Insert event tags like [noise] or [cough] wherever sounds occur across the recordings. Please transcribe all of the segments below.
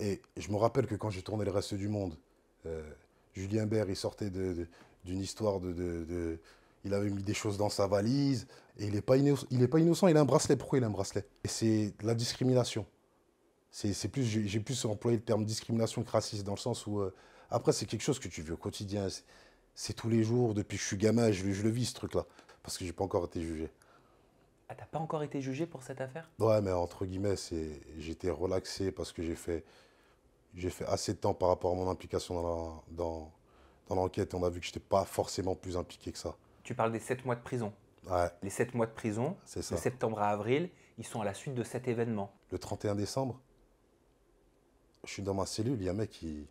Et je me rappelle que quand j'ai tourné le reste du monde, euh, Julien Bert, il sortait d'une histoire de, Il avait mis des choses dans sa valise. Et il n'est pas, il est pas innocent, il a un bracelet. Pourquoi il a un bracelet Et c'est la discrimination. C'est plus, J'ai plus employé le terme discrimination que raciste, dans le sens où. Euh, après, c'est quelque chose que tu vis au quotidien. C'est tous les jours, depuis que je suis gamin, je, le vis ce truc-là. Parce que j'ai pas encore été jugé. Ah, t'as pas encore été jugé pour cette affaire Ouais, mais entre guillemets, j'étais relaxé parce que j'ai fait j'ai fait assez de temps par rapport à mon implication dans, dans, l'enquête et on a vu que je n'étais pas forcément plus impliqué que ça. Tu parles des 7 mois de prison Les 7 mois de prison, de septembre à avril, ils sont à la suite de cet événement. Le 31 décembre, je suis dans ma cellule, il y a un mec qui,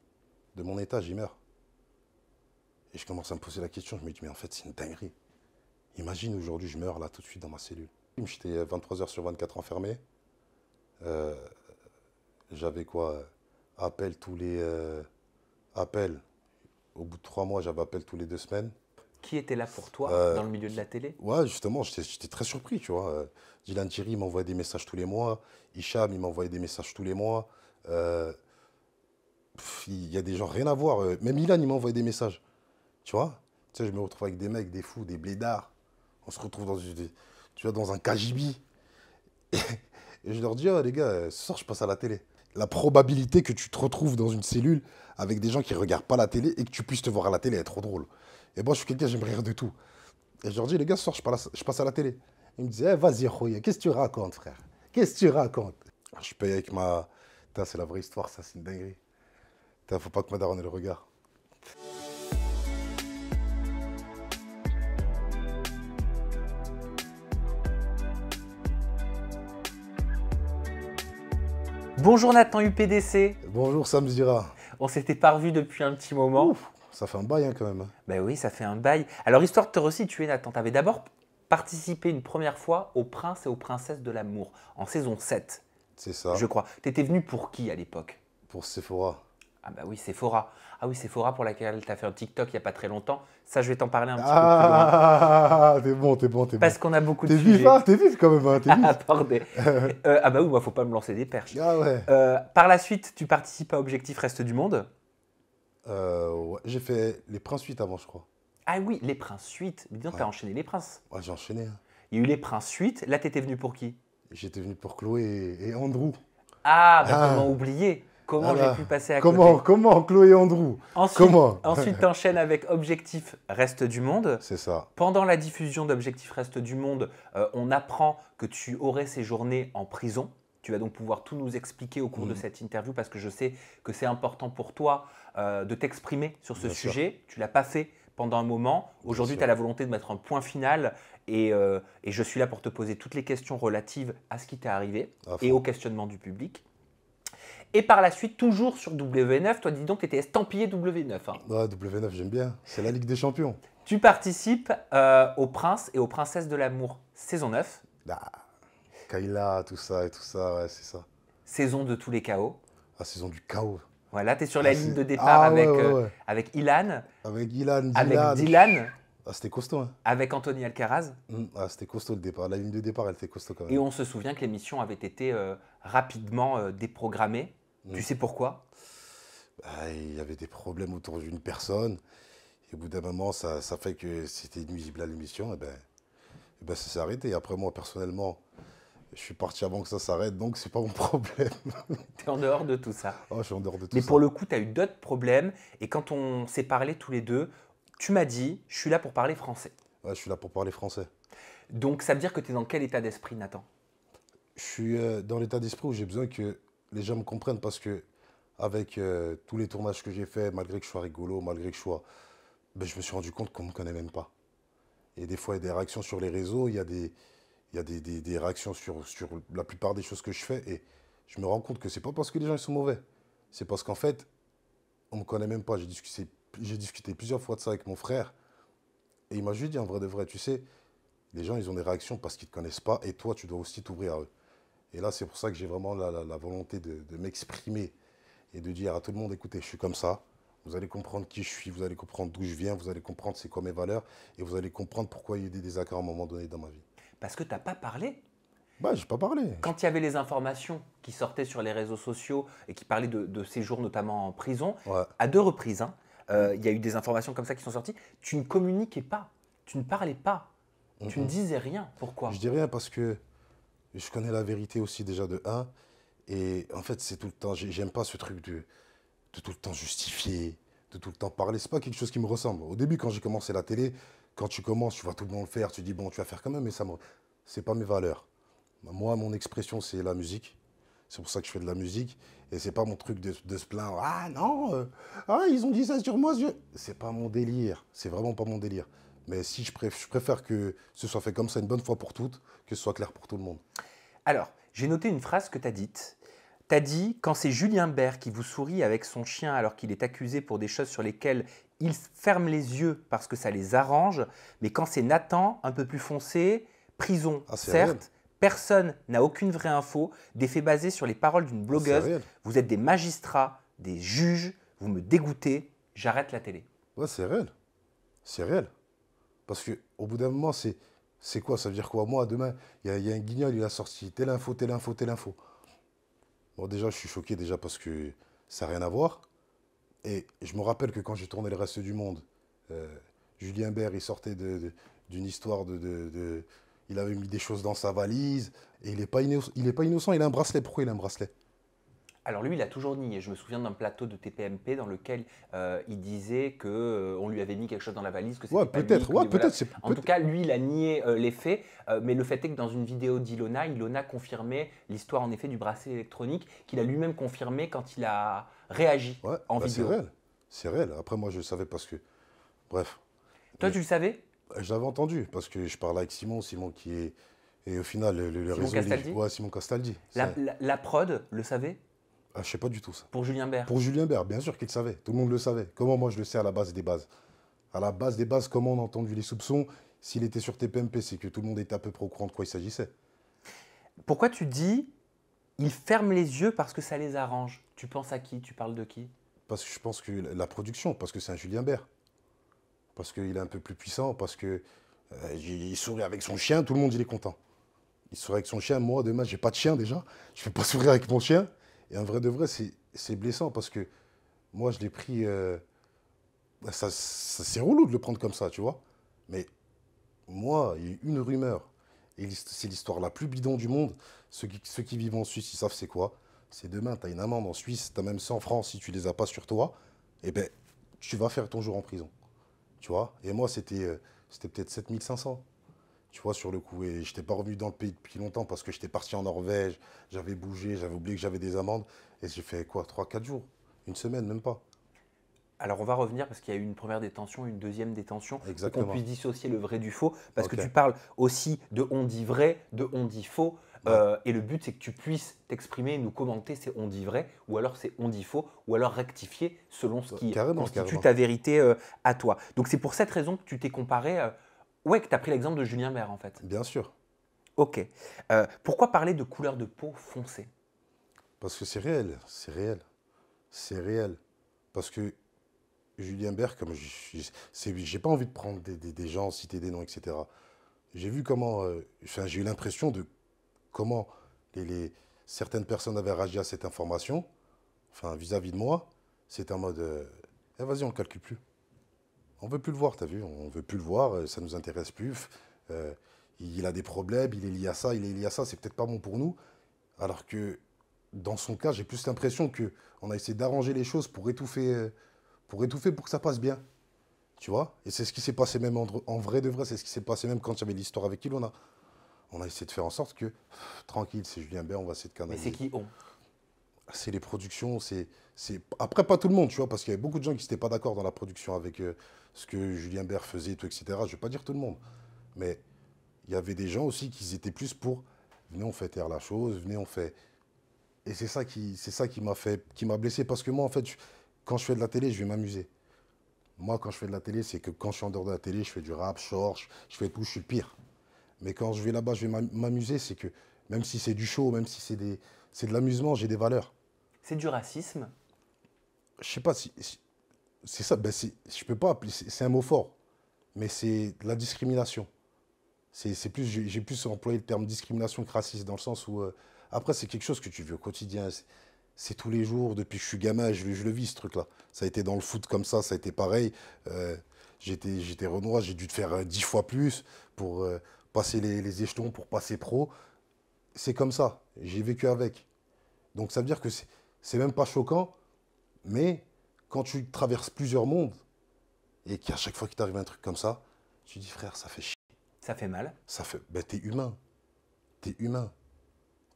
de mon étage, il meurt. Et je commence à me poser la question, je me dis, mais en fait, c'est une dinguerie. Imagine aujourd'hui, je meurs là tout de suite dans ma cellule. J'étais 23 heures sur 24 enfermé. Euh, j'avais quoi appel tous les. Euh, Au bout de trois mois, j'avais appel tous les deux semaines. Qui était là pour toi euh, dans le milieu de la télé Ouais, justement, j'étais très surpris, tu vois. Euh, Dylan Thierry m'envoyait des messages tous les mois. Isham il m'envoyait des messages tous les mois. il y a des gens rien à voir. Même Ilan, il m'envoyait des messages. Tu vois Tu sais, je me retrouve avec des mecs, des fous, des blédards. On se retrouve dans, tu vois, dans un Kajibi. [laughs] Et, je leur dis, oh, les gars, ce je passe à la télé la probabilité que tu te retrouves dans une cellule avec des gens qui ne regardent pas la télé et que tu puisses te voir à la télé est trop drôle. Et moi, je suis quelqu'un, j'aime rire de tout. Et je leur dis, les gars, ce je, passe à la télé. Ils me disent, eh, vas-y, qu'est-ce que tu racontes, frère Qu'est-ce que tu racontes Je paye avec ma. c'est la vraie histoire, ça, c'est une dinguerie. faut pas que ma daronne le regard. Bonjour Nathan UPDC. Bonjour Sam Zira. On s'était pas revu depuis un petit moment. ça fait un bail hein, quand même. Hein. Ben oui, ça fait un bail. Alors histoire de te resituer Nathan, t'avais d'abord participé une première fois au Prince et aux princesses de l'amour en saison 7. C'est ça. Je crois. T'étais venu pour qui à l'époque Pour Sephora. Ah bah oui, Sephora. Ah oui, Sephora pour laquelle tu as fait un TikTok il n'y a pas très longtemps. Ça, je vais t'en parler un petit ah, peu plus loin. Ah, t'es bon, t'es bon, t'es bon. Parce qu'on a beaucoup de sujets. T'es vif, hein, t'es vif quand même. Hein, ah, vif. ah, [laughs] ah bah oui, moi, faut pas me lancer des perches. Ah ouais. Euh, par la suite, tu participes à Objectif Reste du Monde euh, J'ai fait Les Princes 8 avant, je crois. Ah oui, Les Princes 8. Mais dis donc, ouais. t'as enchaîné Les Princes. Ouais, j'ai enchaîné. Hein. Il y a eu Les Princes 8. Là, tu étais venu pour qui J'étais venu pour Chloé et, Andrew. Ah, bah ah. comment oublier Comment ah j'ai pu passer à comment, côté Comment Chloé Andrew Ensuite, comment [laughs] ensuite enchaînes avec Objectif Reste du Monde. C'est ça. Pendant la diffusion d'Objectif Reste du Monde, euh, on apprend que tu aurais séjourné en prison. Tu vas donc pouvoir tout nous expliquer au cours de mm. cette interview parce que je sais que c'est important pour toi euh, de t'exprimer sur ce sujet. Tu l'as passé pendant un moment. Aujourd'hui, tu as la volonté de mettre un point final euh, et, je suis là pour te poser toutes les questions relatives à ce qui t'est arrivé et au questionnement du public. Et par la suite, toujours sur W9, toi dis donc, tu étais estampillé W9. Ouais, W9, j'aime bien. C'est la Ligue des Champions. Tu participes euh, aux Princes et aux Princesses de l'amour, saison 9. Bah, Kayla tout ça et tout ça, ouais, c'est ça. Saison de tous les chaos. Ah, saison du chaos. Voilà, tu es sur ah, la ligne de ah, départ avec, euh, avec Ilan. Avec Ilan, Avec Dylan. Ah, c'était costaud. Hein. Avec Anthony Alcaraz. Hum, ah, c'était costaud le départ. La ligne de départ, elle était costaud quand même. Et on se souvient que l'émission avait été euh, rapidement euh, déprogrammée. Hum. Tu sais pourquoi bah, Il y avait des problèmes autour d'une personne. Et au bout d'un moment, ça, fait que c'était nuisible à l'émission. Et eh ben, eh ben, ça s'est arrêté. Et après, moi, personnellement, je suis parti avant que ça s'arrête, donc c'est pas mon [laughs] problème. tu es en dehors de tout ça. Oh, je suis en dehors de tout ça. Mais pour le coup, tu as eu d'autres problèmes. Et quand on s'est parlé tous les deux, tu m'as dit, je suis là pour parler français. Ouais, je suis là pour parler français. Donc ça veut dire que tu es dans quel état d'esprit, Nathan Je suis euh, dans l'état d'esprit où j'ai besoin que les gens me comprennent parce que avec euh, tous les tournages que j'ai faits, malgré que je sois rigolo, malgré que je sois... Ben, je me suis rendu compte qu'on ne me connaît même pas. Et des fois, il y a des réactions sur les réseaux, il y a des, il y réactions sur, sur, la plupart des choses que je fais. Et je me rends compte que c'est pas parce que les gens ils sont mauvais. C'est parce qu'en fait, on me connaît même pas. J'ai discuté j'ai discuté plusieurs fois de ça avec mon frère. Et il m'a juste dit, en vrai de vrai, tu sais, les gens, ils ont des réactions parce qu'ils ne te connaissent pas. Et toi, tu dois aussi t'ouvrir à eux. Et là, c'est pour ça que j'ai vraiment la, la, volonté de, de m'exprimer et de dire à tout le monde, écoutez, je suis comme ça. Vous allez comprendre qui je suis, vous allez comprendre d'où je viens, vous allez comprendre c'est quoi mes valeurs et vous allez comprendre pourquoi il y a eu des désaccords à un moment donné dans ma vie. Parce que tu n'as pas parlé bah, j'ai pas parlé. Quand il y avait les informations qui sortaient sur les réseaux sociaux et qui parlaient de, de séjours notamment en prison, à deux reprises, hein, euh, il y a eu des informations comme ça qui sont sorties. Tu ne communiquais pas, tu ne parlais pas, tu ne disais rien. Pourquoi Je dis rien parce que je connais la vérité aussi déjà de A, Et en fait, c'est tout le temps, j'aime pas ce truc de, tout le temps justifier, de tout le temps parler. n'est pas quelque chose qui me ressemble. Au début, quand j'ai commencé la télé, quand tu commences, tu vois tout le monde le faire, tu dis bon, tu vas faire quand même, mais ça n'est c'est pas mes valeurs. Moi, mon expression, c'est la musique. C'est pour ça que je fais de la musique. Et c'est pas mon truc de, se plaindre. Ah non, euh, ah, ils ont dit ça sur moi. Ce C'est pas mon délire. C'est vraiment pas mon délire. Mais si je, préfère que ce soit fait comme ça une bonne fois pour toutes, que ce soit clair pour tout le monde. Alors, j'ai noté une phrase que tu as dite. Tu as dit quand c'est Julien Bert qui vous sourit avec son chien alors qu'il est accusé pour des choses sur lesquelles il ferme les yeux parce que ça les arrange, mais quand c'est Nathan, un peu plus foncé, prison, ah, certes, Personne n'a aucune vraie info, des faits basés sur les paroles d'une blogueuse. Vous êtes des magistrats, des juges, vous me dégoûtez, j'arrête la télé. c'est réel. C'est réel. Parce qu'au bout d'un moment, c'est, c'est quoi Ça veut dire quoi Moi, demain, il y, a un guignol, il a sorti telle info, telle info, telle info. Bon, déjà, je suis choqué déjà parce que ça n'a rien à voir. Et je me rappelle que quand j'ai tourné le reste du monde, euh, Julien Bert, il sortait d'une histoire de il avait mis des choses dans sa valise, et il n'est pas, pas innocent, il a un bracelet. Pourquoi il a un bracelet alors lui, il a toujours nié. Je me souviens d'un plateau de TPMP dans lequel euh, il disait que euh, on lui avait mis quelque chose dans la valise, que ouais, peut-être. En tout cas, lui, il a nié euh, les faits. mais le fait est que dans une vidéo d'Ilona, Ilona confirmait l'histoire en effet du bracelet électronique qu'il a lui-même confirmé quand il a réagi en bah, vidéo. C'est réel. C'est réel. Après, moi, je le savais parce que, bref. Toi, tu le savais je l'avais entendu, parce que je parlais avec Simon, Simon qui est. Et au final, le, le Simon Castaldi ouais, Simon Castaldi. La, prod le savait ah, Je sais pas du tout ça. Pour Julien Bert Pour Julien Bert, bien sûr qu'il le savait. Tout le monde le savait. Comment moi je le sais à la base des bases À la base des bases, comment on a entendu les soupçons S'il était sur TPMP, c'est que tout le monde était à peu près au courant de quoi il s'agissait. Pourquoi tu dis ils ferment les yeux parce que ça les arrange Tu penses à qui Tu parles de qui Parce que je pense que la production, parce que c'est un Julien Bert parce qu'il est un peu plus puissant, parce que euh, il sourit avec son chien, tout le monde il est content. Il sourit avec son chien, moi demain j'ai pas de chien déjà, je ne peux pas [laughs] sourire avec mon chien. Et en vrai de vrai, c'est blessant parce que moi je l'ai pris. Euh, bah, c'est relou de le prendre comme ça, tu vois. Mais moi, il y a une rumeur. Et c'est l'histoire la plus bidon du monde. Ceux qui, vivent en Suisse, ils savent c'est quoi. C'est demain, tu as une amende en Suisse, tu as même 100 francs si tu les as pas sur toi. Eh ben, tu vas faire ton jour en prison. Tu vois Et moi, c'était euh, peut-être 7500. Tu vois, sur le coup. Et je n'étais pas revenu dans le pays depuis longtemps parce que j'étais parti en Norvège, j'avais bougé, j'avais oublié que j'avais des amendes. Et j'ai fait quoi 3-4 jours Une semaine, même pas. Alors on va revenir parce qu'il y a eu une première détention, une deuxième détention, qu'on puisse dissocier le vrai du faux, parce que tu parles aussi de on dit vrai, de on dit faux, euh, et le but, c'est que tu puisses t'exprimer nous commenter c'est on dit vrai, ou alors c'est on dit faux, ou alors rectifier selon ce qui constitue ta vérité euh, à toi. Donc c'est pour cette raison que tu t'es comparé, euh, ouais, que tu as pris l'exemple de Julien Bert, en fait. Bien sûr. Ok. pourquoi parler de couleur de peau foncée Parce que c'est réel, c'est réel, c'est réel. Parce que Julien Bert, comme j'ai pas envie de prendre des, des gens, citer des noms, etc. J'ai vu comment, enfin, j'ai eu l'impression de comment les, certaines personnes avaient réagi à cette information, enfin vis-à-vis de moi, c'est en mode euh, eh, vas-y, on ne le calcule plus. On ne veut plus le voir, as vu On ne veut plus le voir, euh, ça ne nous intéresse plus. Euh, il a des problèmes, il est lié à ça, il est lié à ça, c'est peut-être pas bon pour nous. Alors que dans son cas, j'ai plus l'impression qu'on a essayé d'arranger les choses pour étouffer, pour étouffer pour que ça passe bien. Tu vois Et c'est ce qui s'est passé même en, vrai de vrai, c'est ce qui s'est passé même quand il y avait l'histoire avec Ilona on a essayé de faire en sorte que, tranquille, c'est Julien Bert, on va essayer de canaliser. Mais c'est qui on C'est les productions, c'est, c'est. Après, pas tout le monde, tu vois, parce qu'il y avait beaucoup de gens qui n'étaient pas d'accord dans la production avec euh, ce que Julien Bert faisait, tout, etc. Je ne vais pas dire tout le monde. Mais il y avait des gens aussi qui étaient plus pour venez, on fait taire la chose, venez, on fait. Et c'est ça qui, c'est ça qui m'a fait, qui m'a blessé, parce que moi, en fait, quand je fais de la télé, je vais m'amuser. Moi, quand je fais de la télé, c'est que quand je suis en dehors de la télé, je fais du rap, je je, je fais tout, je suis le pire. Mais quand je vais là-bas, je vais m'amuser, c'est que même si c'est du show, même si c'est des, c'est de l'amusement, j'ai des valeurs. C'est du racisme Je sais pas si, c'est ça. Ben je peux pas appeler, c'est, un mot fort, mais c'est de la discrimination. C'est, plus, j'ai, plus employé le terme discrimination que racisme dans le sens où euh, après c'est quelque chose que tu vis au quotidien. C'est, tous les jours depuis que je suis gamin, je, le vis ce truc-là. Ça a été dans le foot comme ça, ça a été pareil. Euh, j'étais, j'étais j'ai dû te faire euh, dix fois plus pour passer les, échelons pour passer pro. C'est comme ça. J'ai vécu avec. Donc ça veut dire que c'est même pas choquant, mais quand tu traverses plusieurs mondes et qu'à chaque fois qu'il t'arrive un truc comme ça, tu dis frère, ça fait chier. Ça fait mal. Ça fait. Ben t'es humain. T'es humain.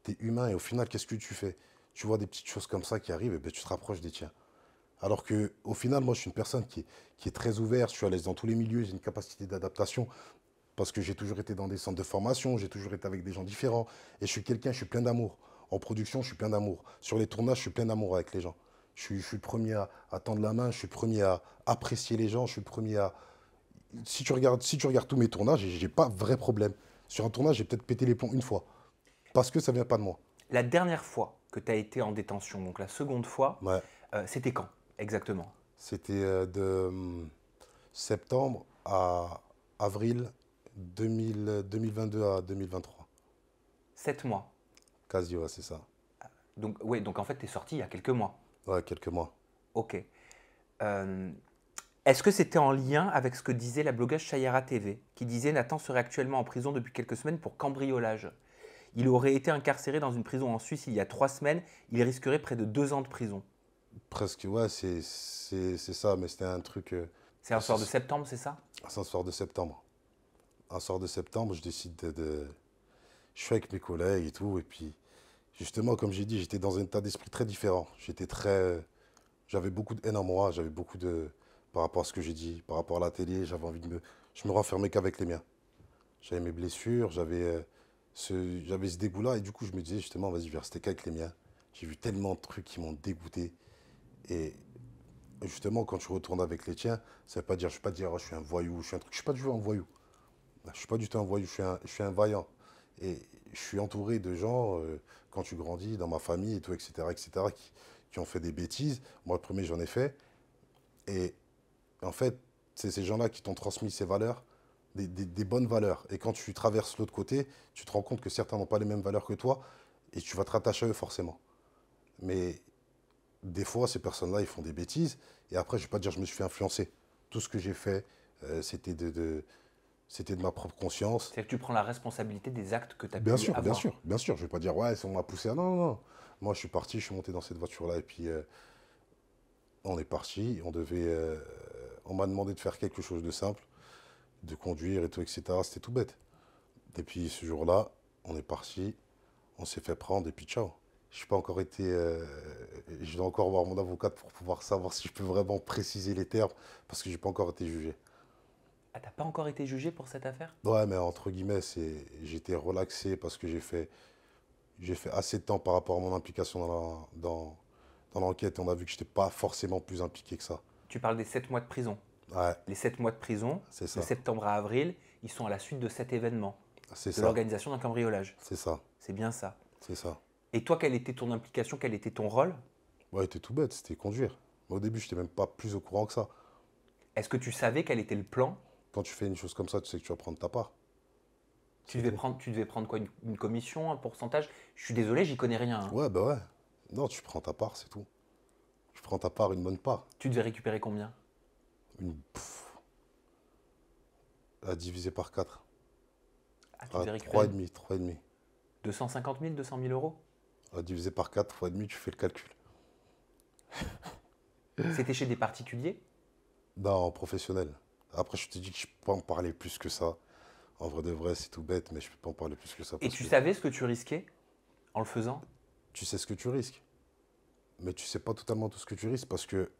T'es humain et au final, qu'est-ce que tu fais Tu vois des petites choses comme ça qui arrivent et ben tu te rapproches des tiens. Alors que, au final, moi, je suis une personne qui est, qui est très ouverte, je suis à l'aise dans tous les milieux, j'ai une capacité d'adaptation. Parce que j'ai toujours été dans des centres de formation, j'ai toujours été avec des gens différents. Et je suis quelqu'un, je suis plein d'amour. En production, je suis plein d'amour. Sur les tournages, je suis plein d'amour avec les gens. Je suis, le premier à, tendre la main, je suis le premier à apprécier les gens, je suis le premier à. Si tu regardes, si tu regardes tous mes tournages, j'ai pas vrai problème. Sur un tournage, j'ai peut-être pété les ponts une fois. Parce que ça vient pas de moi. La dernière fois que tu as été en détention, donc la seconde fois, euh, c'était quand exactement C'était euh, de hum, septembre à avril 2000, 2022 à 2023. 7 mois. Quasi, ouais, c'est ça. Donc, ouais, donc en fait, tu es sorti il y a quelques mois. Ouais, quelques mois. Ok. Euh, est-ce que c'était en lien avec ce que disait la blogueuse Shayara TV, qui disait Nathan serait actuellement en prison depuis quelques semaines pour cambriolage Il aurait été incarcéré dans une prison en Suisse il y a trois semaines. Il risquerait près de deux ans de prison. Presque, ouais, c'est ça, mais c'était un truc. Euh, c'est un soir de septembre, c'est ça C'est un soir de septembre. En sort de septembre, je décide de, Je suis avec mes collègues et tout. Et puis, justement, comme j'ai dit, j'étais dans un état d'esprit très différent. J'étais très. J'avais beaucoup de haine en moi, j'avais beaucoup de. Par rapport à ce que j'ai dit, par rapport à l'atelier. j'avais envie de me. Je me renfermais qu'avec les miens. J'avais mes blessures, j'avais euh, ce, j'avais ce dégoût-là. Et du coup, je me disais justement, vas-y, je vais rester qu'avec les miens. J'ai vu tellement de trucs qui m'ont dégoûté. Et justement, quand je retourne avec les tiens, ça ne veut pas dire, je ne pas dire, oh, je suis un voyou, je suis un truc. Je ne suis pas du tout un voyou. Bah, je ne suis pas du tout un voyou, je suis un, vaillant. Et je suis entouré de gens, euh, quand tu grandis, dans ma famille et tout, etc., etc., qui, ont fait des bêtises. Moi, le premier, j'en ai fait. Et en fait, c'est ces gens-là qui t'ont transmis ces valeurs, des, bonnes valeurs. Et quand tu traverses l'autre côté, tu te rends compte que certains n'ont pas les mêmes valeurs que toi et tu vas te rattacher à eux forcément. Mais des fois, ces personnes-là, ils font des bêtises. Et après, je ne vais pas dire je me suis fait Tout ce que j'ai fait, euh, c'était de c'était de ma propre conscience. cest que tu prends la responsabilité des actes que tu as bien sûr, Bien sûr, bien sûr. Je ne vais pas dire, ouais, on m'a poussé. Ah, non, non, non. Moi, je suis parti, je suis monté dans cette voiture-là et puis euh, on est parti. On devait. Euh, on m'a demandé de faire quelque chose de simple, de conduire et tout, etc. C'était tout bête. Et puis ce jour-là, on est parti, on s'est fait prendre et puis ciao. Je suis pas encore été. Euh, je dois encore voir mon avocate pour pouvoir savoir si je peux vraiment préciser les termes parce que je n'ai pas encore été jugé ah, t'as pas encore été jugé pour cette affaire Ouais, mais entre guillemets, j'étais relaxé parce que j'ai fait, fait assez de temps par rapport à mon implication dans, dans, dans l'enquête. On a vu que je j'étais pas forcément plus impliqué que ça. Tu parles des 7 mois de prison. Ouais. Les 7 mois de prison, de septembre à avril, ils sont à la suite de cet événement. C'est de l'organisation d'un cambriolage. C'est ça. C'est bien ça. C'est ça. Et toi, quelle était ton implication Quel était ton rôle Ouais, c'était tout bête, c'était conduire. au début, je n'étais même pas plus au courant que ça. Est-ce que tu savais quel était le plan quand tu fais une chose comme ça, tu sais que tu vas prendre ta part. Tu devais prendre, tu devais prendre quoi Une commission, un pourcentage Je suis désolé, j'y connais rien. Hein. Ouais, bah ouais. Non, tu prends ta part, c'est tout. Tu prends ta part, une bonne part. Tu devais récupérer combien Une. à diviser par 4. Ah, tu devais récupérer 3,5. 3,5. 250 000, 200 000 euros À diviser par 4, 3,5, tu fais le calcul. C'était chez des particuliers Non, professionnels. Après, je te dis que je peux pas en parler plus que ça. En vrai de vrai, c'est tout bête, mais je peux pas en parler plus que ça. Et tu savais ce que tu risquais en le faisant Tu sais ce que tu risques. Mais tu sais pas totalement tout ce que tu risques parce que,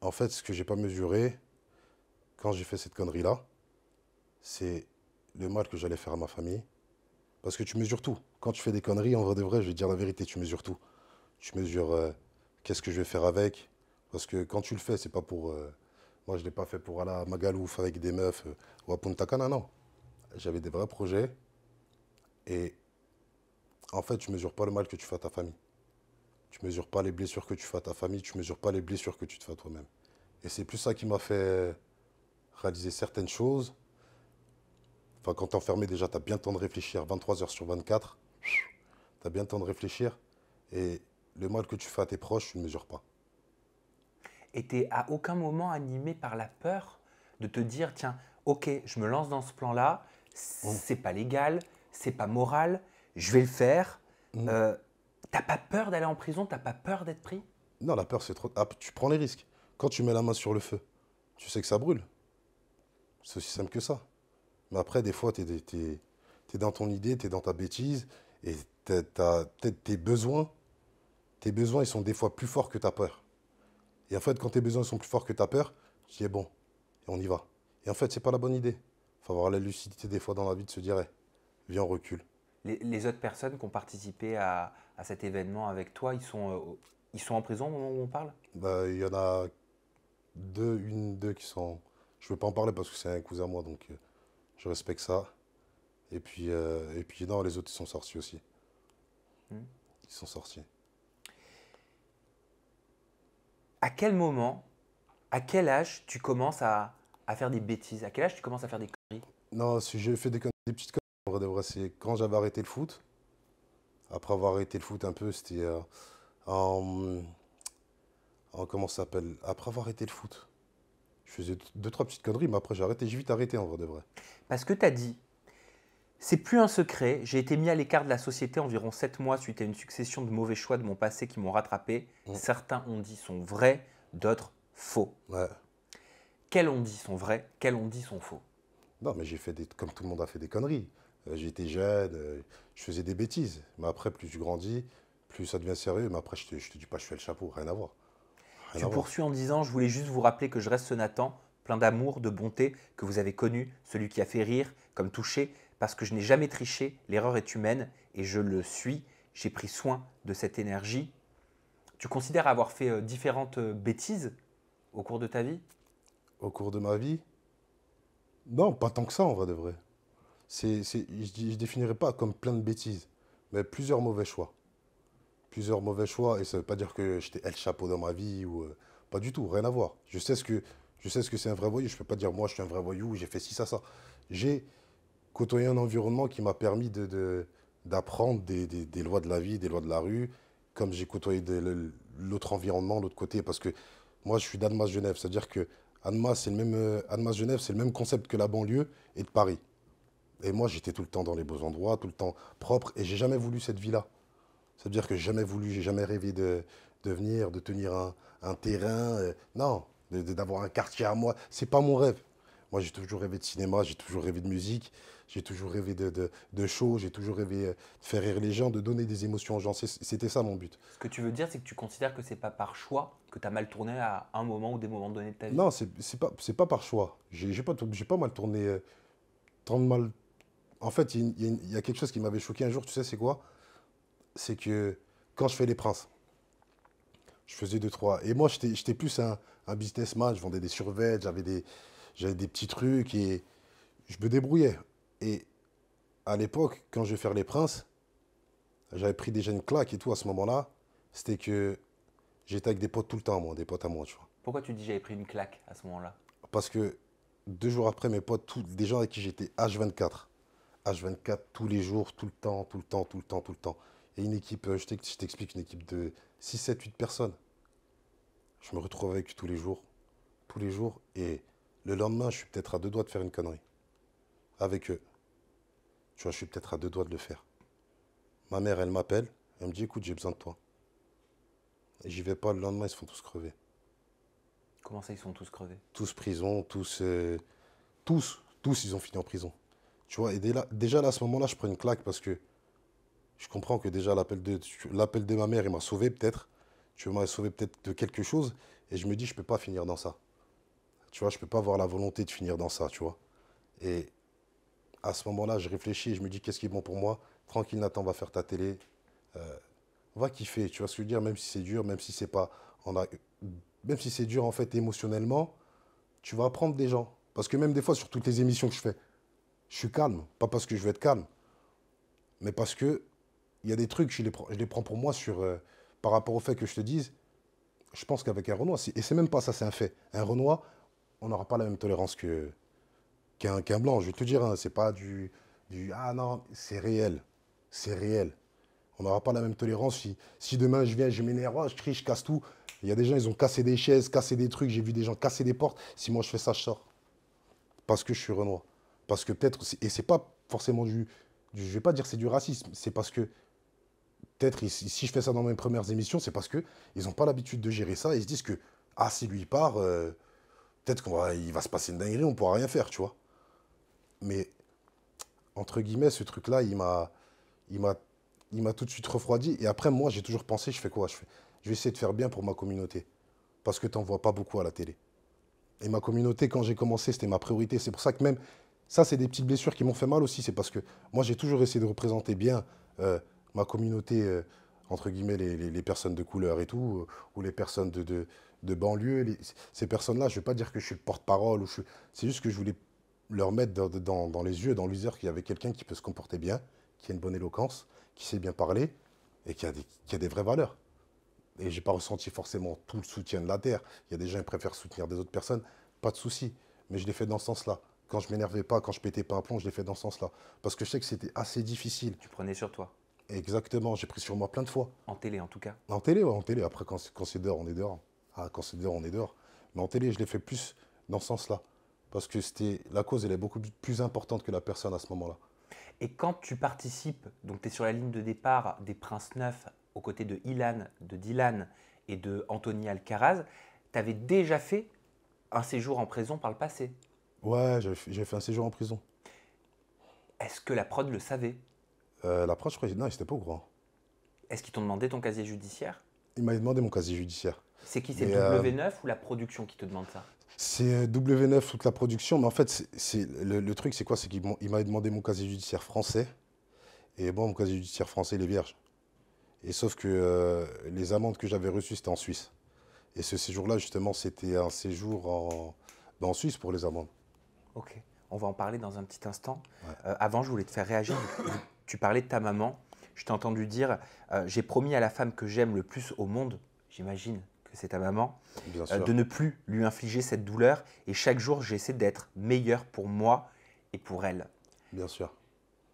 en fait, ce que j'ai pas mesuré quand j'ai fait cette connerie-là, c'est le mal que j'allais faire à ma famille. Parce que tu mesures tout. Quand tu fais des conneries, en vrai de vrai, je vais dire la vérité, tu mesures tout. Tu mesures euh, qu'est-ce que je vais faire avec. Parce que quand tu le fais, c'est pas pour. Euh, moi, je ne l'ai pas fait pour aller à Magalouf avec des meufs euh, ou à Punta Cana, non. J'avais des vrais projets. Et en fait, tu ne mesures pas le mal que tu fais à ta famille. Tu ne mesures pas les blessures que tu fais à ta famille, tu ne mesures pas les blessures que tu te fais à toi-même. Et c'est plus ça qui m'a fait réaliser certaines choses. Enfin, quand es enfermé, déjà, tu as bien le temps de réfléchir. 23 heures sur 24, tu as bien le temps de réfléchir. Et le mal que tu fais à tes proches, tu ne mesures pas et à aucun moment animé par la peur de te dire tiens, ok, je me lance dans ce plan-là, mmh. c'est pas légal, c'est pas moral, je vais le faire. Mmh. Euh, t'as pas peur d'aller en prison, t'as pas peur d'être pris Non, la peur, c'est trop. Ah, tu prends les risques. Quand tu mets la main sur le feu, tu sais que ça brûle. C'est aussi simple que ça. Mais après, des fois, tu es, es, dans ton idée, tu es dans ta bêtise, et peut-être tes besoins, tes besoins, ils sont des fois plus forts que ta peur. Et en fait, quand tes besoins sont plus forts que ta peur, tu dis eh bon, et on y va. Et en fait, ce n'est pas la bonne idée. Il faut avoir la lucidité des fois dans la vie de se dire, eh, viens, on recule. Les, autres personnes qui ont participé à, cet événement avec toi, ils sont, euh, ils sont en prison au moment où on parle bah, Il y en a deux, une, deux qui sont. Je ne veux pas en parler parce que c'est un cousin à moi, donc euh, je respecte ça. Et puis, euh, et puis non, les autres, ils sont sortis aussi. Hmm. Ils sont sortis. à quel moment, à quel âge tu commences à, faire des bêtises À quel âge tu commences à faire des conneries Non, si j'ai fait des, conneries, petites conneries, en vrai, c'est quand j'avais arrêté le foot. Après avoir arrêté le foot un peu, c'était euh, en, Comment ça s'appelle Après avoir arrêté le foot. Je faisais deux, trois petites conneries, mais après j'ai arrêté. J'ai vite arrêté en vrai de vrai. Parce que tu as dit c'est plus un secret, j'ai été mis à l'écart de la société environ 7 mois suite à une succession de mauvais choix de mon passé qui m'ont rattrapé. Mm. Certains ont dit sont vrais, d'autres faux. Ouais. Quels ont dit sont vrais, quels ont dit sont faux Non, mais j'ai fait des. Comme tout le monde a fait des conneries. Euh, j'étais jeune, euh, je faisais des bêtises. Mais après, plus je grandis, plus ça devient sérieux. Mais après, je te, je te dis pas, je fais le chapeau, rien à voir. tu poursuis en disant Je voulais juste vous rappeler que je reste ce Nathan, plein d'amour, de bonté, que vous avez connu, celui qui a fait rire, comme touché, parce que je n'ai jamais triché, l'erreur est humaine et je le suis, j'ai pris soin de cette énergie. Tu considères avoir fait euh, différentes euh, bêtises au cours de ta vie Au cours de ma vie Non, pas tant que ça en vrai de vrai. C'est, je ne définirais pas comme plein de bêtises, mais plusieurs mauvais choix. Plusieurs mauvais choix, et ça ne veut pas dire que j'étais El Chapeau dans ma vie, ou euh, pas du tout, rien à voir. Je sais ce que, je sais ce que c'est un vrai voyou, je ne peux pas dire moi je suis un vrai voyou, j'ai fait ci, ça, ça. J'ai, côtoyer un environnement qui m'a permis d'apprendre des, lois de la vie, des lois de la rue, comme j'ai côtoyé l'autre environnement, l'autre côté, parce que moi, je suis masse Genève, c'est-à-dire que masse c'est le même euh, Genève, c'est le même concept que la banlieue et de Paris. Et moi, j'étais tout le temps dans les beaux endroits, tout le temps propre, et j'ai jamais voulu cette vie-là. C'est-à-dire que j'ai jamais voulu, j'ai jamais rêvé de, venir, de tenir un, terrain, euh, non, d'avoir un quartier à moi. C'est pas mon rêve. Moi, j'ai toujours rêvé de cinéma, j'ai toujours rêvé de musique, j'ai toujours rêvé de, de, show, j'ai toujours rêvé euh, de faire rire les gens, de donner des émotions aux gens. C'était ça mon but. Ce que tu veux dire, c'est que tu considères que ce n'est pas par choix que tu as mal tourné à un moment ou des moments donnés de ta vie Non, c'est pas, pas par choix. J'ai pas, pas mal tourné. Euh, tant de mal. En fait, il y, a quelque chose qui m'avait choqué un jour, tu sais, c'est quoi C'est que quand je fais Les Princes, je faisais deux, trois. Et moi, j'étais plus un, businessman, je vendais des survêtes, j'avais des j'avais des petits trucs et je me débrouillais. Et à l'époque, quand je vais faire les princes, j'avais pris déjà une claque et tout à ce moment-là. C'était que j'étais avec des potes tout le temps, moi, des potes à moi, tu vois. Pourquoi tu dis j'avais pris une claque à ce moment-là Parce que deux jours après, mes potes, tout, des gens avec qui j'étais H24. H24 tous les jours, tout le temps, tout le temps, tout le temps, tout le temps. Et une équipe, euh, je t'explique, une équipe de 6, 7, 8 personnes. Je me retrouve avec tous les jours, tous les jours. Et le lendemain, je suis peut-être à deux doigts de faire une connerie. Avec eux. Tu vois, je suis peut-être à deux doigts de le faire. Ma mère, elle m'appelle. Elle me dit, écoute, j'ai besoin de toi. Et j'y vais pas. Le lendemain, ils se font tous crever. Comment ça, ils sont tous crevés Tous prison, tous... Euh, tous, tous, ils ont fini en prison. Tu vois, et là, déjà là, à ce moment-là, je prends une claque parce que je comprends que déjà l'appel de, l'appel de ma mère, il m'a sauvé peut-être. Tu m'as sauvé peut-être de quelque chose. Et je me dis, je ne peux pas finir dans ça. Tu vois, je ne peux pas avoir la volonté de finir dans ça, tu vois. Et à ce moment-là, je réfléchis et je me dis qu'est-ce qui est bon pour moi. Tranquille, Nathan, va faire ta télé. Euh, va kiffer, tu vois ce que je veux dire, même si c'est dur, même si c'est pas. On a, même si c'est dur, en fait, émotionnellement, tu vas apprendre des gens. Parce que même des fois, sur toutes les émissions que je fais, je suis calme. Pas parce que je veux être calme, mais parce que il y a des trucs, je les, prends, je les prends pour moi sur, euh, par rapport au fait que je te dise, je pense qu'avec un Renoir, et c'est même pas ça, c'est un fait. Un Renoir, on n'aura pas la même tolérance que qu'un blanc. Je vais te dire, hein, c'est pas du, du ah non, c'est réel, c'est réel. On n'aura pas la même tolérance si, si demain je viens, je m'énerve, oh, je crie, je casse tout. Il y a des gens, ils ont cassé des chaises, cassé des trucs. J'ai vu des gens casser des portes. Si moi je fais ça, je sors parce que je suis renois, parce que peut-être et c'est pas forcément du, Je je vais pas dire c'est du racisme, c'est parce que peut-être si je fais ça dans mes premières émissions, c'est parce que ils n'ont pas l'habitude de gérer ça. Ils se disent que ah si lui part. Euh, Peut-être qu'il va, il va se passer une dinguerie, on pourra rien faire, tu vois. Mais, entre guillemets, ce truc-là, il m'a, il, m'a, il m'a tout de suite refroidi. Et après, moi, j'ai toujours pensé, je fais quoi je, fais, je vais essayer de faire bien pour ma communauté. Parce que t'en vois pas beaucoup à la télé. Et ma communauté, quand j'ai commencé, c'était ma priorité. C'est pour ça que même, ça, c'est des petites blessures qui m'ont fait mal aussi. C'est parce que moi, j'ai toujours essayé de représenter bien euh, ma communauté, euh, entre guillemets, les, personnes de couleur et tout, euh, ou les personnes de de banlieue. ces personnes-là, je ne vais pas dire que je suis le porte-parole, c'est juste que je voulais leur mettre dans, les yeux, dans l'usure, qu'il y avait quelqu'un qui peut se comporter bien, qui a une bonne éloquence, qui sait bien parler et qui a des, vraies valeurs. Et je n'ai pas ressenti forcément tout le soutien de la Terre. Il y a des gens qui préfèrent soutenir des autres personnes, pas de souci. Mais je l'ai fait dans ce sens-là quand je m'énervais pas, quand je pétais pas un plomb, je l'ai fait dans ce sens-là. Parce que je sais que c'était assez difficile. Tu prenais sur toi Exactement, j'ai pris sur moi plein de fois. En télé en tout cas En télé, en télé. Après, quand c'est dehors, on est dehors. Ah, quand c'est dehors, on est dehors. Mais en télé, je l'ai fait plus dans ce sens-là. Parce que c'était la cause, elle est beaucoup plus importante que la personne à ce moment-là. Et quand tu participes, donc tu es sur la ligne de départ des Princes Neufs aux côtés de Ilan, de Dylan et de Anthony Alcaraz, tu avais déjà fait un séjour en prison par le passé. Ouais, j'ai fait un séjour en prison. Est-ce que la prod le savait euh, La prod, je crois, non, ne pas au courant. Est-ce qu'ils t'ont demandé ton casier judiciaire Ils m'avaient demandé mon casier judiciaire. C'est qui C'est euh, W9 ou la production qui te demande ça c'est euh, W9 toute la production, mais en fait, c'est, le, truc, c'est quoi C'est qu'il m'a demandé mon casier judiciaire français, et bon, mon casier judiciaire français, il est vierge. Et sauf que euh, les amendes que j'avais reçues, c'était en Suisse. Et ce séjour-là, justement, c'était un séjour en, ben, Suisse pour les amendes. Ok, on va en parler dans un petit instant. avant, je voulais te faire réagir. [coughs] tu parlais de ta maman. Je t'ai entendu dire J'ai promis à la femme que j'aime le plus au monde, j'imagine, c'est ta maman, euh, de ne plus lui infliger cette douleur. Et chaque jour, j'essaie d'être meilleur pour moi et pour elle. Bien sûr.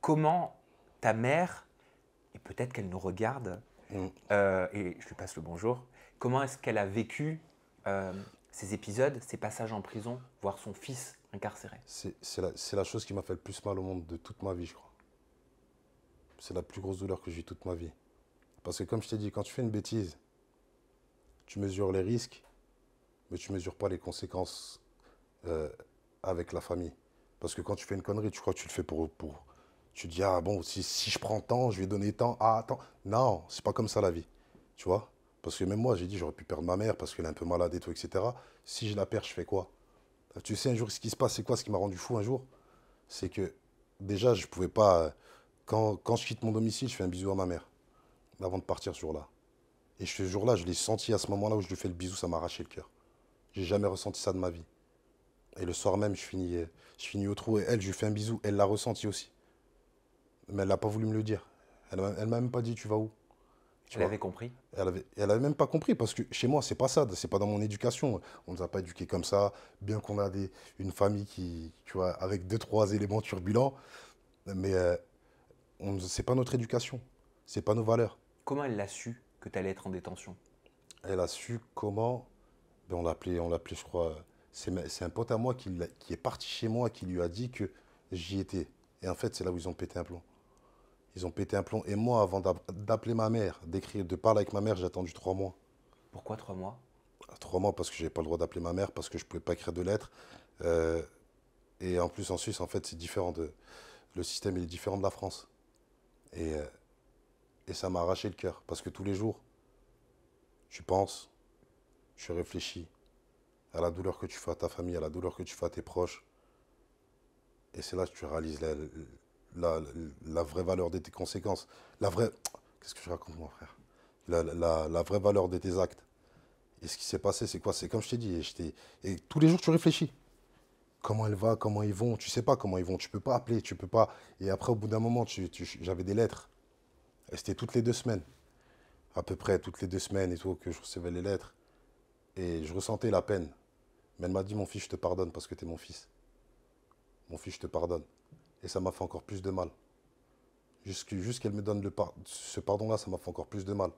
Comment ta mère, et peut-être qu'elle nous regarde, mm. euh, et je lui passe le bonjour, comment est-ce qu'elle a vécu euh, ces épisodes, ces passages en prison, voir son fils incarcéré C'est la, chose qui m'a fait le plus mal au monde de toute ma vie, je crois. C'est la plus grosse douleur que j'ai toute ma vie. Parce que comme je t'ai dit, quand tu fais une bêtise, tu mesures les risques, mais tu ne mesures pas les conséquences euh, avec la famille. Parce que quand tu fais une connerie, tu crois que tu le fais pour. tu te dis, ah bon, si, si je prends tant, je vais donner tant, ah attends. Non, c'est pas comme ça la vie. Tu vois Parce que même moi, j'ai dit, j'aurais pu perdre ma mère parce qu'elle est un peu malade et tout, etc. Si je la perds, je fais quoi euh, Tu sais, un jour, ce qui se passe, c'est quoi ce qui m'a rendu fou un jour C'est que déjà, je pouvais pas. Euh, quand, quand je quitte mon domicile, je fais un bisou à ma mère avant de partir sur là et ce jour-là, je l'ai senti à ce moment-là où je lui fais le bisou, ça m'a arraché le cœur. J'ai jamais ressenti ça de ma vie. Et le soir même, je finis, je finis au trou et elle, je lui fais un bisou. Elle l'a ressenti aussi. Mais elle n'a pas voulu me le dire. Elle ne m'a même pas dit tu vas où. Tu elle avait compris Elle avait, elle avait même pas compris parce que chez moi, c'est pas ça, c'est pas dans mon éducation. On ne nous a pas éduqués comme ça, bien qu'on a des, une famille qui, tu vois, avec deux, trois éléments turbulents, mais ce euh, n'est c'est pas notre éducation, c'est pas nos valeurs. Comment elle l'a su que être en détention Elle a su comment. Ben on l'appelait, on l'appelait, je crois. C'est un pote à moi qui, est parti chez moi qui lui a dit que j'y étais. Et en fait, c'est là où ils ont pété un plomb. Ils ont pété un plomb. Et moi, avant d'appeler ma mère, d'écrire, de parler avec ma mère, j'ai attendu trois mois. Pourquoi trois mois ah, Trois mois parce que j'avais pas le droit d'appeler ma mère, parce que je pouvais pas écrire de lettres. Euh, et en plus, en Suisse, en fait, c'est différent de. Le système il est différent de la France. Et, euh, et ça m'a arraché le cœur. Parce que tous les jours, tu penses, tu réfléchis à la douleur que tu fais à ta famille, à la douleur que tu fais à tes proches. Et c'est là que tu réalises la, vraie valeur de tes conséquences. La vraie. Qu'est-ce que je raconte, mon frère la, vraie valeur de tes actes. Et ce qui s'est passé, c'est quoi C'est comme je t'ai dit. Et, et tous les jours, tu réfléchis comment elle va, comment ils vont. Tu sais pas comment ils vont. Tu peux pas appeler, tu peux pas. Et après, au bout d'un moment, j'avais des lettres. Et c'était toutes les deux semaines, à peu près toutes les deux semaines et tout, que je recevais les lettres. Et je ressentais la peine. Mais elle m'a dit, mon fils, je te pardonne parce que tu es mon fils. Mon fils, je te pardonne. Et ça m'a fait encore plus de mal. Jusqu'elle me donne le ce pardon-là, ça m'a fait encore plus de mal.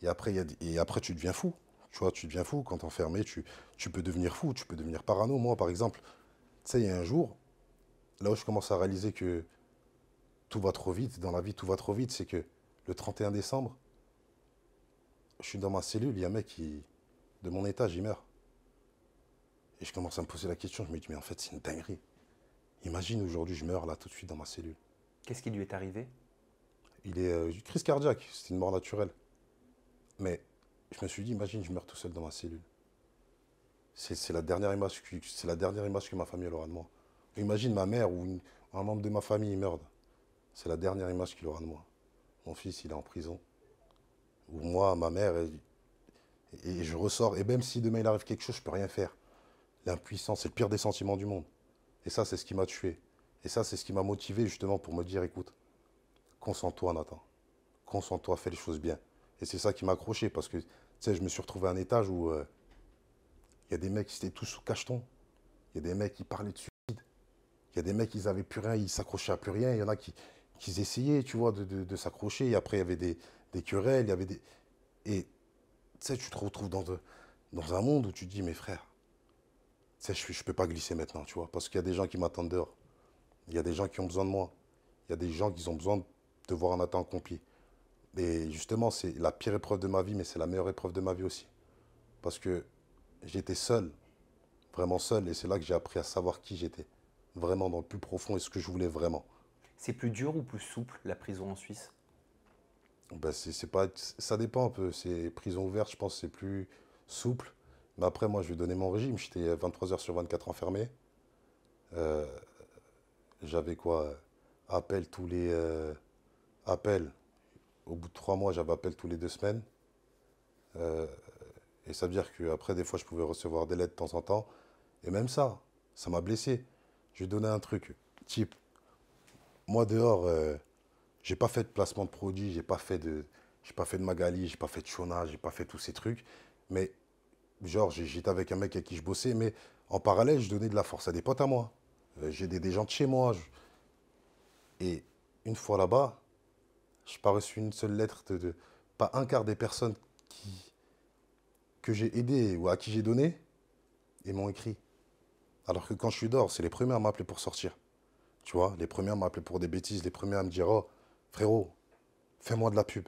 Et après, et après, tu deviens fou. Tu vois, tu deviens fou. Quand t'es enfermé, tu... tu peux devenir fou, tu peux devenir parano. Moi, par exemple, tu sais, il y a un jour, là où je commence à réaliser que tout va trop vite, dans la vie, tout va trop vite, c'est que le 31 décembre, je suis dans ma cellule, il y a un mec qui, de mon étage, il meurt. Et je commence à me poser la question, je me dis, mais en fait, c'est une dinguerie. Imagine aujourd'hui, je meurs là tout de suite dans ma cellule. Qu'est-ce qui lui est arrivé Il est eu une crise cardiaque, c'est une mort naturelle. Mais je me suis dit, imagine, je meurs tout seul dans ma cellule. C'est la, dernière image que, la dernière image que ma famille aura de moi. Imagine ma mère ou un membre de ma famille meurt. C'est la dernière image qu'il aura de moi mon fils, il est en prison. Ou moi, ma mère, et je ressors. Et même si demain il arrive quelque chose, je peux rien faire. L'impuissance, c'est le pire des sentiments du monde. Et ça, c'est ce qui m'a tué. Et ça, c'est ce qui m'a motivé justement pour me dire, écoute, concentre-toi, Nathan. Concentre-toi, fais les choses bien. Et c'est ça qui m'a accroché parce que, tu sais, je me suis retrouvé à un étage où euh, il y a des mecs qui étaient tous sous cacheton. Il y a des mecs qui parlaient de suicide. Il y a des mecs qui n'avaient plus rien, ils s'accrochaient à plus rien. Il y en a qui, qu'ils essayaient, tu vois, de, s'accrocher. Et après, il y avait des, querelles, il y avait des. Et tu sais, tu te retrouves dans, dans un monde où tu te dis, mais frère, je ne peux pas glisser maintenant, tu vois, parce qu'il y a des gens qui m'attendent dehors. Il y a des gens qui ont besoin de moi. Il y a des gens qui ont besoin de voir un atteint accompli. Et justement, c'est la pire épreuve de ma vie, mais c'est la meilleure épreuve de ma vie aussi. Parce que j'étais seul, vraiment seul, et c'est là que j'ai appris à savoir qui j'étais, vraiment dans le plus profond et ce que je voulais vraiment. C'est plus dur ou plus souple la prison en Suisse bah, c'est, pas, Ça dépend un peu. C'est prison ouverte, je pense, c'est plus souple. Mais après, moi, je lui donné mon régime. J'étais 23 heures sur 24 enfermé. Euh, j'avais quoi Appel tous les. Euh, appel. Au bout de trois mois, j'avais appel tous les deux semaines. Euh, et ça veut dire qu'après, des fois, je pouvais recevoir des lettres de temps en temps. Et même ça, ça m'a blessé. Je lui donné un truc, type moi, dehors, je euh, j'ai pas fait de placement de produits, j'ai pas fait de, j'ai pas fait de Magali, j'ai pas fait de Shona, j'ai pas fait tous ces trucs. Mais genre, j'étais avec un mec avec qui je bossais, mais en parallèle, je donnais de la force à des potes à moi. Euh, j'ai des, gens de chez moi. Et une fois là-bas, je n'ai pas reçu une seule lettre de, pas un quart des personnes que j'ai aidées ou à qui j'ai donné, ils m'ont écrit. Alors que quand je suis dehors, c'est les premiers à m'appeler pour sortir. Tu vois, les premiers à m'appeler pour des bêtises, les premiers à me dire Oh, frérot, fais-moi de la pub.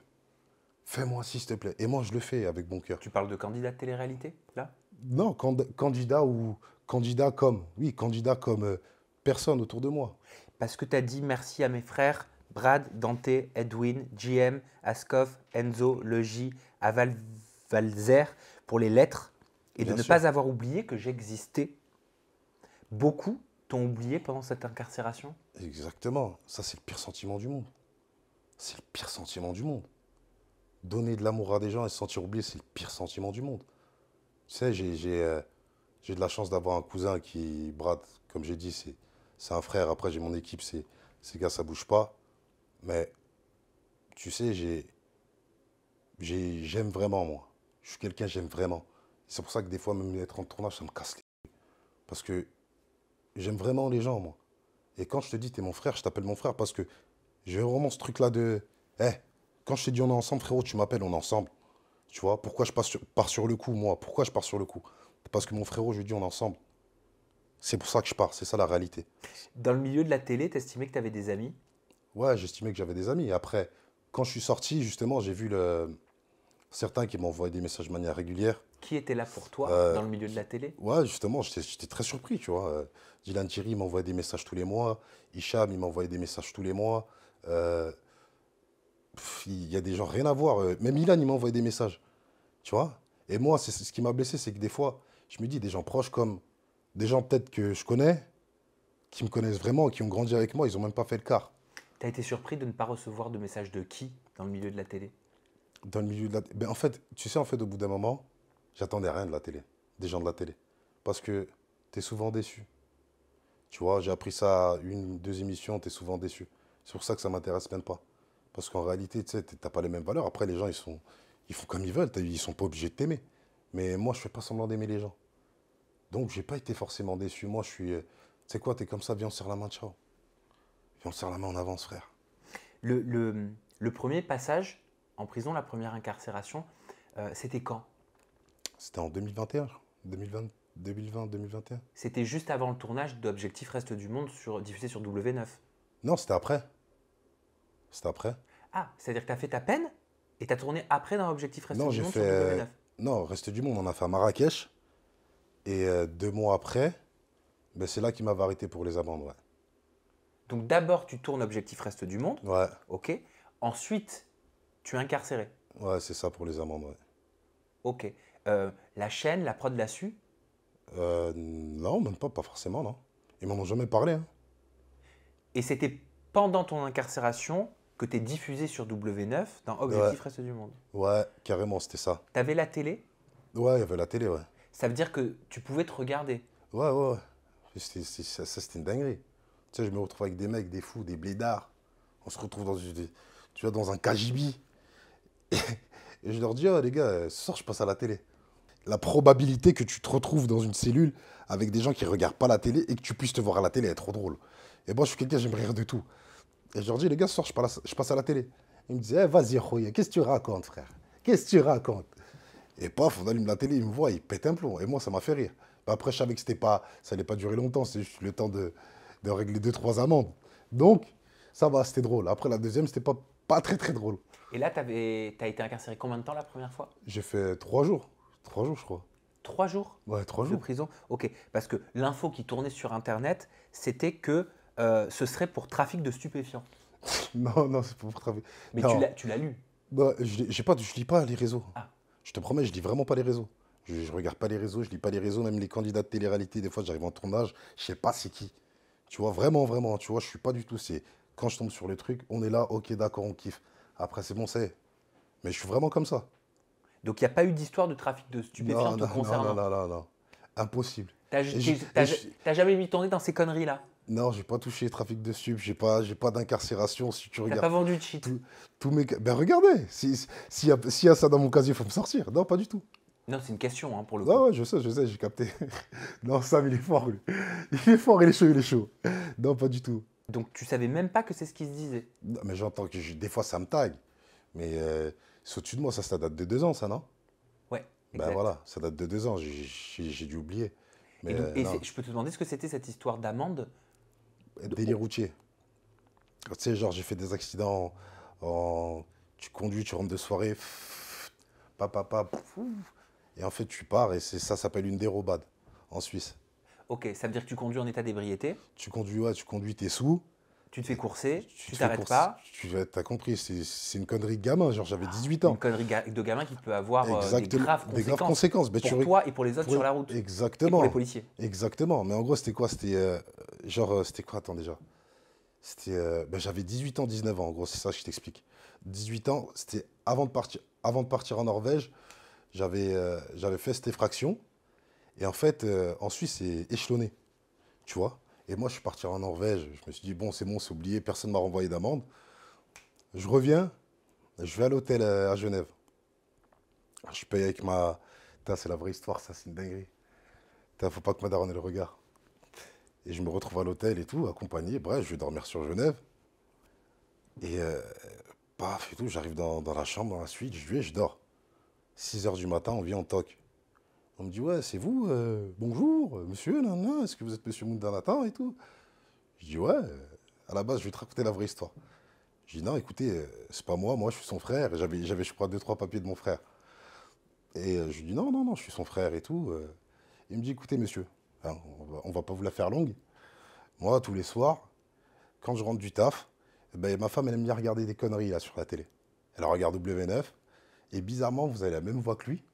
Fais-moi, s'il te plaît. Et moi, je le fais avec bon cœur. Tu parles de candidat de télé-réalité, là Non, candidat ou candidat comme. Oui, candidat comme euh, personne autour de moi. Parce que tu as dit merci à mes frères, Brad, Dante, Edwin, GM, Askov, Enzo, Leji, Aval Valzer, pour les lettres et de ne pas avoir oublié que j'existais. Beaucoup t'ont oublié pendant cette incarcération Exactement. Ça, c'est le pire sentiment du monde. C'est le pire sentiment du monde. Donner de l'amour à des gens et se sentir oublié, c'est le pire sentiment du monde. Tu sais, j'ai euh, de la chance d'avoir un cousin qui, Brad, comme j'ai dit, c'est un frère. Après, j'ai mon équipe, C'est ces gars, ça bouge pas. Mais, tu sais, j'aime vraiment, moi. Je suis quelqu'un, j'aime vraiment. C'est pour ça que des fois, même être en tournage, ça me casse les Parce que j'aime vraiment les gens, moi. Et quand je te dis, t'es mon frère, je t'appelle mon frère parce que j'ai vraiment ce truc-là de. Eh, quand je t'ai dit on est ensemble, frérot, tu m'appelles, on est ensemble. Tu vois, pourquoi je pars sur, le coup, moi Pourquoi je pars sur le coup Parce que mon frérot, je lui dis on est ensemble. C'est pour ça que je pars, c'est ça la réalité. Dans le milieu de la télé, t'estimais que t'avais des amis Ouais, j'estimais que j'avais des amis. Après, quand je suis sorti, justement, j'ai vu certains qui m'envoyaient des messages de manière régulière. Qui était là pour toi euh, dans le milieu de la télé Ouais, justement, j'étais très surpris, tu vois. Dylan Thierry m'envoyait des messages tous les mois. Hicham, il des messages tous les mois. Euh, il y a des gens, rien à voir. Euh, même Ilan, il des messages. Tu vois Et moi, c'est ce qui m'a blessé, c'est que des fois, je me dis, des gens proches comme des gens peut-être que je connais, qui me connaissent vraiment, qui ont grandi avec moi, ils n'ont même pas fait le quart. Tu as été surpris de ne pas recevoir de messages de qui dans le milieu de la télé Dans le milieu de la ben, En fait, tu sais, en fait, au bout d'un moment, j'attendais rien de la télé, des gens de la télé. Parce que tu es souvent déçu. Tu vois, j'ai appris ça une, deux émissions, t'es souvent déçu. C'est pour ça que ça m'intéresse même pas. Parce qu'en réalité, tu sais, t'as pas les mêmes valeurs. Après, les gens, ils, sont, ils font comme ils veulent. Ils sont pas obligés de t'aimer. Mais moi, je fais pas semblant d'aimer les gens. Donc, j'ai pas été forcément déçu. Moi, je suis. Euh, tu sais quoi, t'es comme ça, viens, on serre la main, ciao. Viens, on serre la main, on avance, frère. Le, premier passage en prison, la première incarcération, euh, c'était quand C'était en 2021, 2020, 2020-2021 C'était juste avant le tournage d'Objectif Reste du Monde sur, diffusé sur W9. Non, c'était après. C'était après. Ah, c'est-à-dire que tu as fait ta peine et tu as tourné après dans Objectif Reste du Monde sur euh, W9 Non, Reste du Monde, on a fait à Marrakech. Et euh, deux mois après, ben c'est là qu'il m'avait arrêté pour les amendes. Donc d'abord, tu tournes Objectif Reste du Monde. Ouais. Ok. Ensuite, tu es incarcéré. Ouais, c'est ça pour les amendes. Ok. Euh, la chaîne, la prod l'a su euh, Non, même pas, pas forcément, non. Ils m'en ont jamais parlé. Hein. Et c'était pendant ton incarcération que tu es diffusé sur W9 dans Objectif Reste du Monde. Ouais, carrément, c'était ça. T'avais la télé Ouais, il y avait la télé, ouais. Ça veut dire que tu pouvais te regarder Ouais, ouais, ouais. ça, c'était une dinguerie. Tu sais, je me retrouve avec des mecs, des fous, des blédards. On se retrouve dans, tu vois, dans un KGB. Et, je leur dis, oh les gars, ce je passe à la télé la probabilité que tu te retrouves dans une cellule avec des gens qui ne regardent pas la télé et que tu puisses te voir à la télé est trop drôle. Et moi, je suis quelqu'un, j'aime rire de tout. Et je leur dis, les gars, ce je passe à la, télé. Ils me disaient, eh, vas-y, qu'est-ce que tu racontes, frère Qu'est-ce que tu racontes Et paf, on allume la télé, ils me voient, ils pètent un plomb. Et moi, ça m'a fait rire. après, je savais que pas, ça n'allait pas durer longtemps, c'est juste le temps de, de régler deux, trois amendes. Donc, ça va, c'était drôle. Après, la deuxième, c'était pas, pas très, très drôle. Et là, tu as été incarcéré combien de temps la première fois J'ai fait trois jours. Trois jours, je crois. Trois jours Ouais, trois jours. De prison Ok, parce que l'info qui tournait sur Internet, c'était que euh, ce serait pour trafic de stupéfiants. [laughs] non, non, c'est pour trafic. Mais tu l'as lu bah, je, ne je lis pas les réseaux. Ah. Je te promets, je lis vraiment pas les réseaux. Je, je, regarde pas les réseaux, je lis pas les réseaux, même les candidats de télé-réalité, des fois j'arrive en tournage, je sais pas c'est qui. Tu vois, vraiment, vraiment, tu vois, je suis pas du tout. C'est quand je tombe sur le truc, on est là, ok, d'accord, on kiffe. Après, c'est bon, c'est. Mais je suis vraiment comme ça. Donc il n'y a pas eu d'histoire de trafic de stupéfiants non, te non, Non, non, non, non, impossible. T'as jamais mis ton nez dans ces conneries-là Non, j'ai pas touché le trafic de stup, j'ai pas, pas d'incarcération si tu regardes. pas vendu de shit Tous mes... Ben regardez, s'il y, a, si y ça dans mon casier, il faut me sortir. Non, pas du tout. Non, c'est une question hein, pour le coup. Non, je sais, je sais, j'ai capté. [laughs] non, Sam, il est fort, Il est fort, il est chaud, il est chaud. Non, pas du tout. Donc tu savais même pas que c'est ce qui se disait Non, mais j'entends que des fois ça me tague. Mais euh, c'est au de moi, ça, date de deux ans, ça, non Ouais. Ben voilà, ça date de deux ans, j'ai dû oublier. Mais et, euh, je peux te demander ce que c'était cette histoire d'amende Délire routier. Tu sais, genre, j'ai fait des accidents en. Tu conduis, tu rentres de soirée, papa, et en fait, tu pars, et ça s'appelle une dérobade en Suisse. Ok, ça veut dire que tu conduis en état d'ébriété Tu conduis, ouais, tu conduis, t'es sous, tu te fais courser, tu t'arrêtes pas. Tu as compris, c'est une connerie de gamin, genre j'avais 18 ans. Une connerie de gamin qui peut avoir euh, des graves conséquences, ben, pour toi et pour les autres sur la route. Exactement. pour les policiers. Exactement, mais en gros c'était quoi C'était euh, genre, euh, c'était quoi Attends déjà. C'était, ben, j'avais 18 ans, 19 ans, en gros c'est ça que je t'explique. 18 ans, c'était avant de partir, avant de partir en Norvège, j'avais, j'avais fait cette effraction. Et en fait, en Suisse, c'est échelonné, tu vois et moi, je suis parti en Norvège. Je me suis dit, bon, c'est bon, c'est oublié, personne ne m'a renvoyé d'amende. Je reviens, je vais à l'hôtel euh, à Genève. Je paye avec ma. c'est la vraie histoire, ça, c'est une dinguerie. ne faut pas que ma daronne ait le regard. Et je me retrouve à l'hôtel et tout, accompagné. Bref, je vais dormir sur Genève. Et euh, paf et tout, j'arrive dans, la chambre, dans la suite, je vais, je dors. 6 h du matin, on vient, en toque. On me dit, ouais, c'est vous, euh, bonjour, euh, monsieur, non est-ce que vous êtes monsieur Mundanatan et tout Je dis, ouais, euh, à la base, je vais te raconter la vraie histoire. Je dis, non, écoutez, c'est pas moi, moi, je suis son frère. J'avais, je crois, deux, trois papiers de mon frère. Et je lui dis, non, non, non, je suis son frère et tout. Il me dit, écoutez, monsieur, hein, on, va, va pas vous la faire longue. Moi, tous les soirs, quand je rentre du taf, eh ben, ma femme, elle aime bien regarder des conneries là sur la télé. Elle regarde W9, et bizarrement, vous avez la même voix que lui,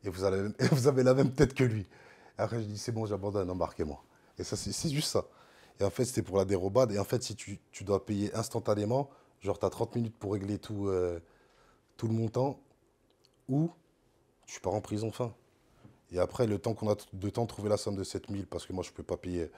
[laughs] et vous, avez, la même tête que lui. Après, je dis, c'est bon, j'abandonne, embarquez-moi. Et ça, c'est juste ça. Et en fait, c'était pour la dérobade. Et en fait, si tu, dois payer instantanément, genre, tu as 30 minutes pour régler euh, tout, le montant, ou tu pars en prison fin. Et après, le temps qu'on a de temps de trouver la somme de 7000, parce que moi, je ne peux pas payer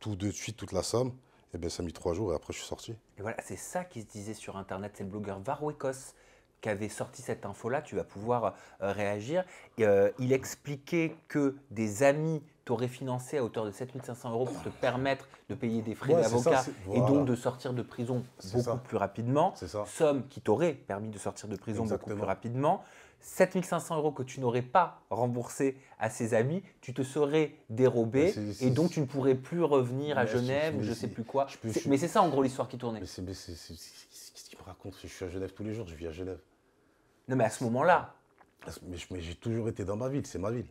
tout de suite toute la somme, et eh bien, ça a mis trois jours et après, je suis sorti. Et voilà, c'est ça qui se disait sur Internet. C'est le blogueur Varwekos qu'avait sorti cette info-là, tu vas pouvoir euh, réagir. Euh, il expliquait que des amis t'auraient financé à hauteur de 7500 euros pour te permettre de payer des frais d'avocat et donc de sortir de prison beaucoup plus rapidement. Somme qui t'aurait permis de sortir de prison beaucoup plus rapidement. 7500 euros que tu n'aurais pas remboursé à ces amis, tu te serais dérobé et donc tu ne pourrais plus revenir à Genève ou je sais plus quoi. mais c'est ça en gros l'histoire qui tournait qu'est-ce qu'il me raconte Je suis à Genève tous les jours, je vis à Genève. Non, mais à ce moment-là. Mais, j'ai toujours été dans ma ville, c'est ma ville.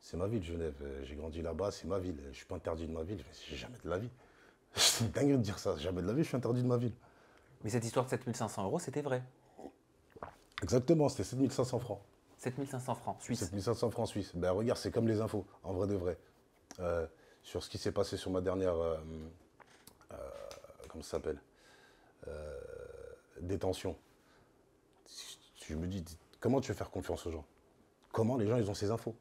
C'est ma ville, Genève. Euh, j'ai grandi là-bas, c'est ma ville. Je ne suis pas interdit de ma ville, mais jamais de la vie. C'est [laughs] dingue de dire ça, jamais de la vie, je suis interdit de ma ville. Mais cette histoire de 7500 euros, c'était vrai Exactement, c'était 7500 francs. 7500 francs suisse. 7500 francs suisse. Ben regarde, c'est comme les infos, en vrai de vrai. Euh, sur ce qui s'est passé sur ma dernière. Euh, comment ça s'appelle détention tensions. Je me dis, comment tu veux faire confiance aux gens Comment les gens, ils ont ces infos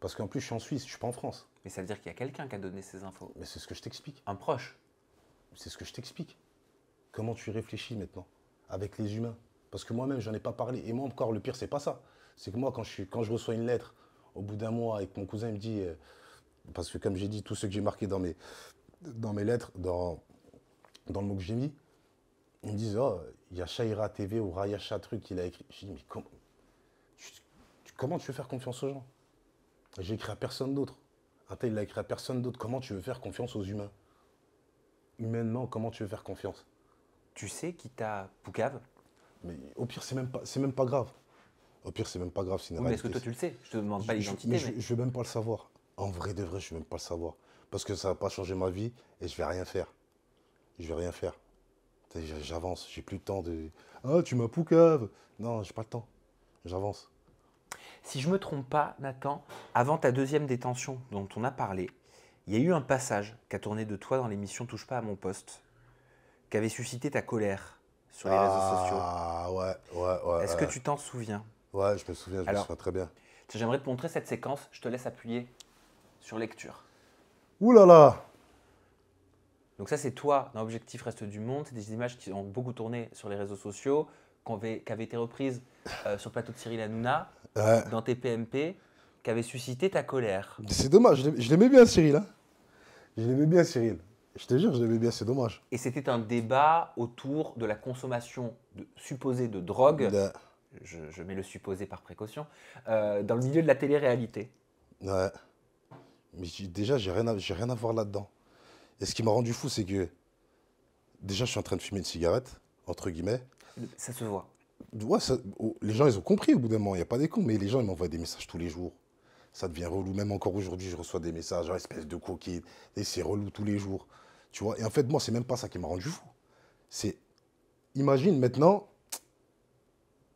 Parce qu'en plus, je suis en Suisse, je suis pas en France. Mais ça veut dire qu'il y a quelqu'un qui a donné ces infos. Mais c'est ce que je t'explique. Un proche. C'est ce que je t'explique. Comment tu réfléchis maintenant avec les humains Parce que moi-même, j'en ai pas parlé. Et moi encore, le pire, c'est pas ça. C'est que moi, quand je, suis, quand je reçois une lettre, au bout d'un mois, et que mon cousin me dit, euh, parce que comme j'ai dit, tout ce que j'ai marqué dans mes, dans mes lettres, dans, dans le mot que j'ai mis, ils me disent, oh, il y a Shaira TV ou Raya truc qui a écrit. Je dis, mais comment tu, comment tu veux faire confiance aux gens J'ai écrit à personne d'autre. il a écrit à personne d'autre. Comment tu veux faire confiance aux humains Humainement, comment tu veux faire confiance Tu sais qui t'a poucave Mais au pire, c'est même pas, même pas grave. Au pire, c'est même pas grave. C'est mais est-ce que toi, tu le sais Je te demande pas l'identité. Mais... Je, je vais même pas le savoir. En vrai de vrai, je vais même pas le savoir. Parce que ça va pas changer ma vie et je vais rien faire. Je vais rien faire. J'avance, j'ai plus le temps de. Ah, tu m'as poucave Non, j'ai pas le temps. J'avance. Si je me trompe pas, Nathan, avant ta deuxième détention dont on a parlé, il y a eu un passage qui a tourné de toi dans l'émission Touche pas à mon poste, qui avait suscité ta colère sur les réseaux sociaux. Ah ouais, ouais, ouais. Est-ce que tu t'en souviens Ouais, je me souviens, je me souviens très bien. J'aimerais te montrer cette séquence, je te laisse appuyer sur lecture. Ouh là là donc ça, c'est toi dans Objectif Reste du Monde. C'est des images qui ont beaucoup tourné sur les réseaux sociaux, qui avaient été reprises euh, sur le plateau de Cyril Hanouna, dans tes PMP, qui avaient suscité ta colère. C'est dommage, je l'aimais bien Cyril. Hein. je l'aimais bien Cyril. Je te jure, je l'aimais bien, c'est dommage. Et c'était un débat autour de la consommation de, supposée de drogue, Je, mets le supposé par précaution, euh, dans le milieu de la télé-réalité. Ouais. Mais déjà, j'ai rien, rien à voir là-dedans. Et ce qui m'a rendu fou, c'est que déjà, je suis en train de fumer une cigarette, entre guillemets. Ça se voit. Oh, les gens, ils ont compris au bout d'un moment. Il n'y a pas des cons, mais les gens, ils m'envoient des messages tous les jours. Ça devient relou. Même encore aujourd'hui, je reçois des messages, genre espèce de coquille. Et c'est relou tous les jours. Tu vois Et en fait, moi, c'est même pas ça qui m'a rendu fou. C'est, imagine maintenant,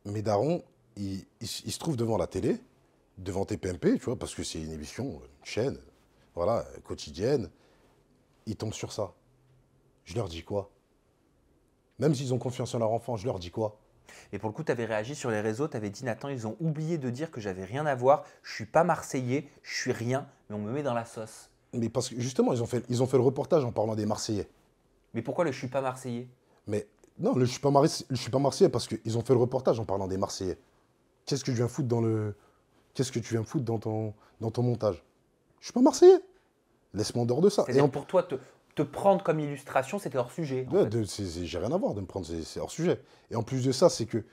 mes darons, ils, se trouvent devant la télé, devant TPMP, tu vois, parce que c'est une émission, une chaîne, voilà, quotidienne ils tombent sur ça. Je leur dis quoi Même s'ils ont confiance en leur enfant, je leur dis quoi et pour le coup, tu avais réagi sur les réseaux, tu avais dit Nathan, ils ont oublié de dire que j'avais rien à voir, je suis pas Marseillais, je suis rien, mais on me met dans la sauce. Mais parce que justement, ils ont fait, ils ont fait le reportage en parlant des Marseillais. Mais pourquoi le je suis pas Marseillais Mais non, le je suis pas, Marseillais, suis pas parce qu'ils ont fait le reportage en parlant des Marseillais. Qu'est-ce que tu viens foutre dans le. Qu'est-ce que tu viens foutre dans ton, dans ton montage Je suis pas Marseillais. Laisse-moi en dehors de ça. Et pour toi, te, prendre comme illustration, c'était hors sujet. Ouais, j'ai rien à voir de me prendre, c'est hors sujet. Et en plus de ça, c'est que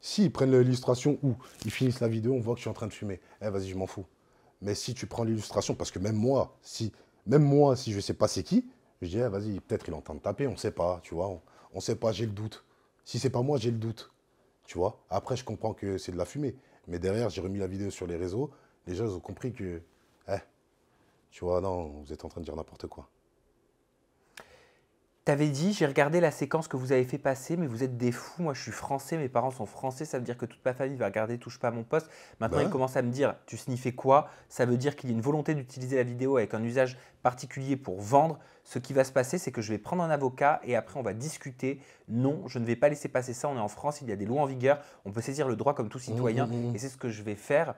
s'ils prennent l'illustration ou ils finissent la vidéo, on voit que je suis en train de fumer. Eh, vas-y, je m'en fous. Mais si tu prends l'illustration, parce que même moi, si, même moi, si je sais pas c'est qui, je dis, eh, vas-y, peut-être il est taper, on ne sait pas, tu vois. On, ne sait pas, j'ai le doute. Si c'est pas moi, j'ai le doute. Tu vois Après, je comprends que c'est de la fumée. Mais derrière, j'ai remis la vidéo sur les réseaux. Les gens, ils ont compris que tu vois, non, vous êtes en train de dire n'importe quoi. T'avais dit, j'ai regardé la séquence que vous avez fait passer, mais vous êtes des fous. Moi, je suis français, mes parents sont français. Ça veut dire que toute ma famille va regarder Touche pas à mon poste. Maintenant, il bah ils commencent à me dire, tu sniffais quoi Ça veut dire qu'il y a une volonté d'utiliser la vidéo avec un usage particulier pour vendre. Ce qui va se passer, c'est que je vais prendre un avocat et après, on va discuter. Non, je ne vais pas laisser passer ça. On est en France, il y a des lois en vigueur. On peut saisir le droit comme tout citoyen. Mmh, mmh, mmh, et c'est ce que je vais faire.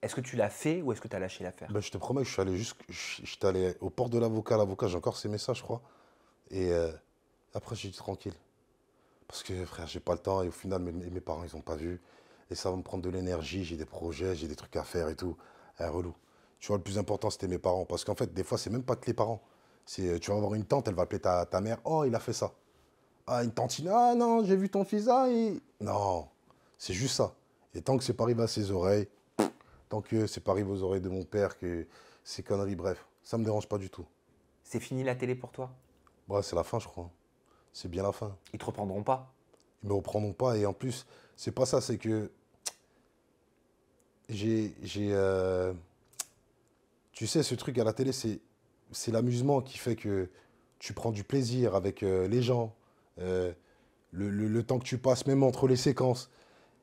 Est-ce que tu l'as fait ou est-ce que tu as lâché l'affaire ben, Je te promets, je suis allé, juste je, allé au port de l'avocat. L'avocat, j'ai encore ses messages, je crois. Et euh, après, j'ai dit tranquille. Parce que frère, j'ai pas le temps. Et au final, mes, parents, ils n'ont pas vu. Et ça va me prendre de l'énergie. J'ai des projets, j'ai des trucs à faire et tout. Eh, relou. Tu vois, le plus important, c'était mes parents. Parce qu'en fait, des fois, c'est même pas que les parents. C'est, euh, tu vas avoir une tante, elle va appeler ta, ta mère. Oh, il a fait ça. Ah, une tantine. Ah non, j'ai vu ton fils. Ah, non. C'est juste ça. Et tant que c'est pas arrivé à ses oreilles, tant que c'est pas arrivé aux oreilles de mon père, que ces conneries, bref, ça me dérange pas du tout. C'est fini la télé pour toi bah, c'est la fin, je crois. C'est bien la fin. Ils te reprendront pas Ils me reprendront pas, et en plus, c'est pas ça, c'est que. J'ai. j'ai, euh, Tu sais, ce truc à la télé, c'est l'amusement qui fait que tu prends du plaisir avec euh, les gens. Euh, le, temps que tu passes, même entre les séquences.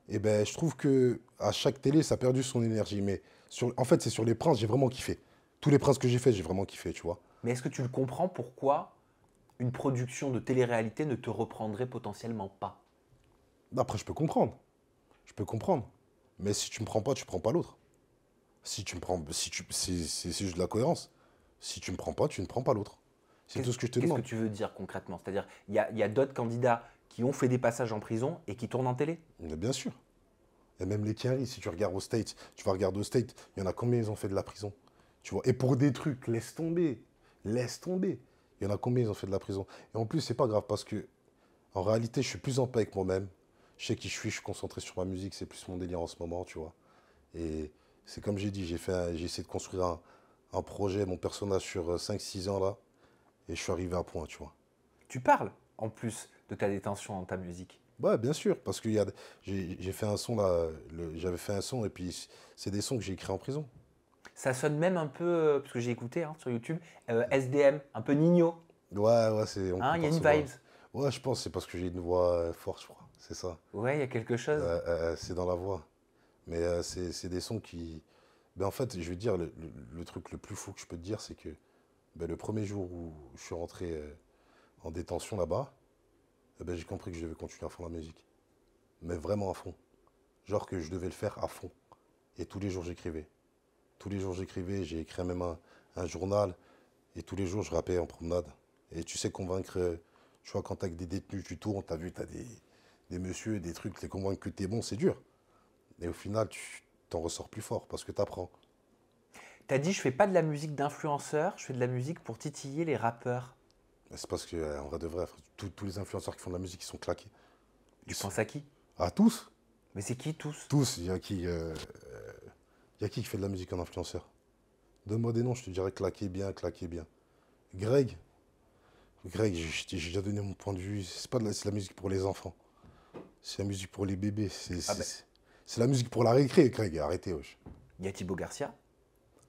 Eh ben, je trouve que à chaque télé, ça a perdu son énergie. Mais sur, en fait, c'est sur les princes, j'ai vraiment kiffé. Tous les princes que j'ai fait, j'ai vraiment kiffé, tu vois. Mais est-ce que tu le comprends pourquoi une production de télé-réalité ne te reprendrait potentiellement pas Après, je peux comprendre. Je peux comprendre. Mais si tu me prends pas, tu prends pas l'autre. Si tu me prends, si tu, c'est, juste de la cohérence. Si tu me prends pas, tu ne prends pas l'autre. C'est tout ce que je te demande. Qu'est-ce que tu veux dire concrètement C'est-à-dire, il y y a, d'autres candidats qui ont fait des passages en prison et qui tournent en télé. Mais bien sûr. Et même les Kerry, si tu regardes au State, tu vas regarder au State. il y en a combien ils ont fait de la prison Tu vois Et pour des trucs, laisse tomber. Laisse tomber. Il y en a combien ils ont fait de la prison Et en plus, c'est pas grave parce que, en réalité, je suis plus en paix avec moi-même. Je sais qui je suis, je suis concentré sur ma musique, c'est plus mon délire en ce moment, tu vois. Et c'est comme j'ai dit, j'ai essayé de construire un, un projet, mon personnage sur 5-6 euh, ans là, et je suis arrivé à point, tu vois. Tu parles en plus de ta détention dans ta musique Bah bien sûr, parce que j'ai fait un son là, j'avais fait un son et puis c'est des sons que j'ai écrits en prison. Ça sonne même un peu, euh, parce que j'ai écouté hein, sur YouTube, euh, SDM, un peu Nino. Ouais, ouais, c'est. Hein, il y a une vibes. Ouais, je pense, c'est parce que j'ai une voix euh, forte, je crois, c'est ça. Ouais, il y a quelque chose. c'est dans la voix. Mais c'est des sons qui. Ben, en fait, je veux dire, le, truc le plus fou que je peux te dire, c'est que ben, le premier jour où je suis rentré en détention là-bas, eh ben, j'ai compris que je devais continuer à fond la musique. Mais vraiment à fond. Genre que je devais le faire à fond. Et tous les jours, j'écrivais. Tous les jours, j'écrivais. J'ai écrit même un, journal. Et tous les jours, je rappais en promenade. Et tu sais convaincre, tu vois, quand t'as des détenus, tu tournes, t'as vu, t'as des, des messieurs, des trucs, les convaincu que t'es bon, c'est dur. Mais au final, tu t'en ressors plus fort parce que t'apprends. T'as dit, je fais pas de la musique d'influenceur, je fais de la musique pour titiller les rappeurs. C'est parce qu'en vrai de vrai, tous, les influenceurs qui font de la musique, ils sont claqués. Ils tu penses à qui À tous. Mais c'est qui tous Tous. Il y a qui euh, Il y a qui qui fait de la musique en influenceur Donne-moi des noms, je te dirais claqué bien, claqué bien. Greg. Greg, j'ai déjà donné mon point de vue. C'est pas de la, la, musique pour les enfants. C'est la musique pour les bébés. Ah ben. C'est la musique pour la récré, Greg. Arrêtez, wesh. Il y a Thibaut Garcia.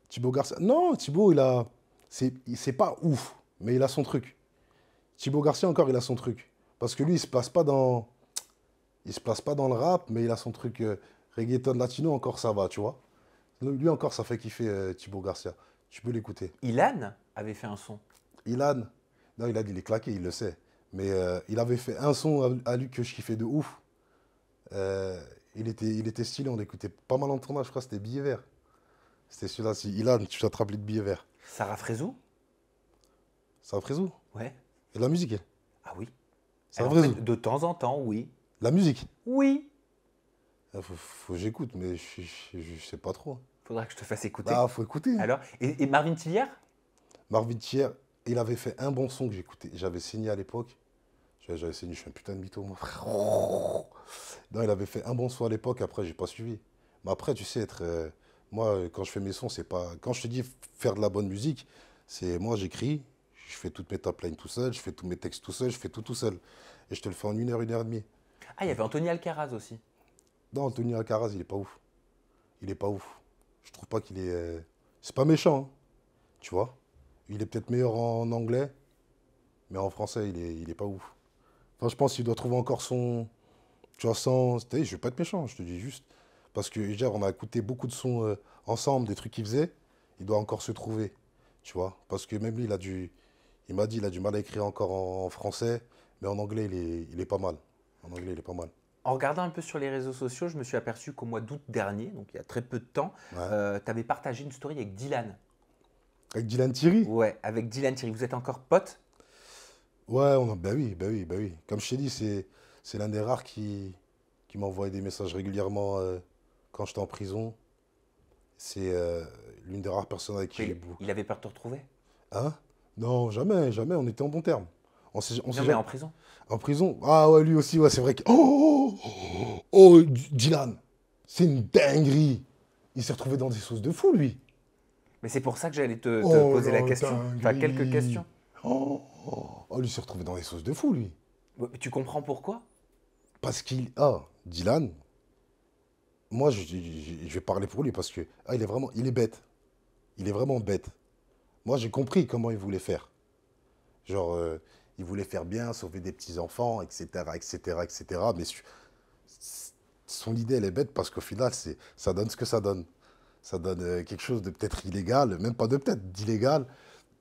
Thibaut Garcia. Non, Thibaut, il a. C'est pas ouf, mais il a son truc. Thibaut Garcia, encore, il a son truc. Parce que lui, il se pas dans. Il se place pas dans le rap, mais il a son truc euh, reggaeton latino, encore ça va, tu vois. Lui encore, ça fait kiffer euh, Thibaut Garcia. Tu peux l'écouter. Ilan avait fait un son. Ilan Non, Ilan, il est claqué, il le sait. Mais euh, il avait fait un son à, lui que je kiffais de ouf. il, était, il était stylé, on l'écoutait pas mal en tournage, je crois, c'était Billet Vert. C'était celui-là, si Ilan, tu t'attrapes de billets verts. Sarah Frézou Sarah Frézou Ouais la musique, Ah oui. Ça de temps en temps, oui. La musique Oui. Ah, faut, j'écoute, mais je, je, sais pas trop. Faudra que je te fasse écouter. Ah, faut écouter. Alors, et, Marvin Tillière Marvin Tillière, il avait fait un bon son que j'écoutais. J'avais signé à l'époque. J'avais signé, je suis un putain de mytho, moi, [laughs] Non, il avait fait un bon son à l'époque, après, j'ai pas suivi. Mais après, tu sais, être. Euh, moi, quand je fais mes sons, c'est pas. Quand je te dis faire de la bonne musique, c'est moi, j'écris, je fais toutes mes top lines tout seul, je fais tous mes textes tout seul, je fais tout tout seul. Et je te le fais en une heure, une heure et demie. Ah, il y avait Anthony Alcaraz aussi. Non, Anthony Alcaraz, il est pas ouf. Il est pas ouf. Je trouve pas qu'il est. Euh, c'est pas méchant, hein. tu vois. Il est peut-être meilleur en anglais, mais en français, il est, il est pas ouf. Enfin, je pense qu'il doit trouver encore son. Tu vois, sans. Je vais pas être méchant, je te dis juste. Parce que, déjà, on a écouté beaucoup de son euh, ensemble, des trucs qu'il faisait. Il doit encore se trouver, tu vois. Parce que même lui, il a du. Il m'a dit, qu'il a du mal à écrire encore en, français, mais en anglais, il est, pas mal. En anglais, il est pas mal. En regardant un peu sur les réseaux sociaux, je me suis aperçu qu'au mois d'août dernier, donc il y a très peu de temps, euh, tu avais partagé une story avec Dylan. Avec Dylan Thierry Ouais, avec Dylan Thierry. Vous êtes encore pote Ouais, ben bah oui, ben oui, ben oui. Comme je t'ai dit, c'est, l'un des rares qui, qui m'envoie des messages régulièrement euh, quand j'étais en prison. C'est euh, l'une des rares personnes avec qui Il avait peur de te retrouver Hein non, jamais, jamais. On était en bon terme. On on en prison. En prison. Ah ouais, lui aussi, ouais, c'est vrai que. Oh oh, oh, oh, oh, Dylan, c'est une dinguerie. Il s'est retrouvé dans des sauces de fou, lui. Mais c'est pour ça que j'allais te, poser la, question. tu Enfin, quelques questions. Oh, oh. lui s'est retrouvé dans des sauces de fou, lui. tu comprends pourquoi Parce qu'il. Ah, Dylan. Moi, je, je, vais parler pour lui parce que. Ah, il est vraiment. Il est bête. Il est vraiment bête. Moi, j'ai compris comment il voulait faire. Genre, euh, il voulait faire bien, sauver des petits-enfants, etc., etc., etc. Mais son idée, elle est bête parce qu'au final, ça donne ce que ça donne. Ça donne euh, quelque chose de peut-être illégal, même pas de peut-être, d'illégal.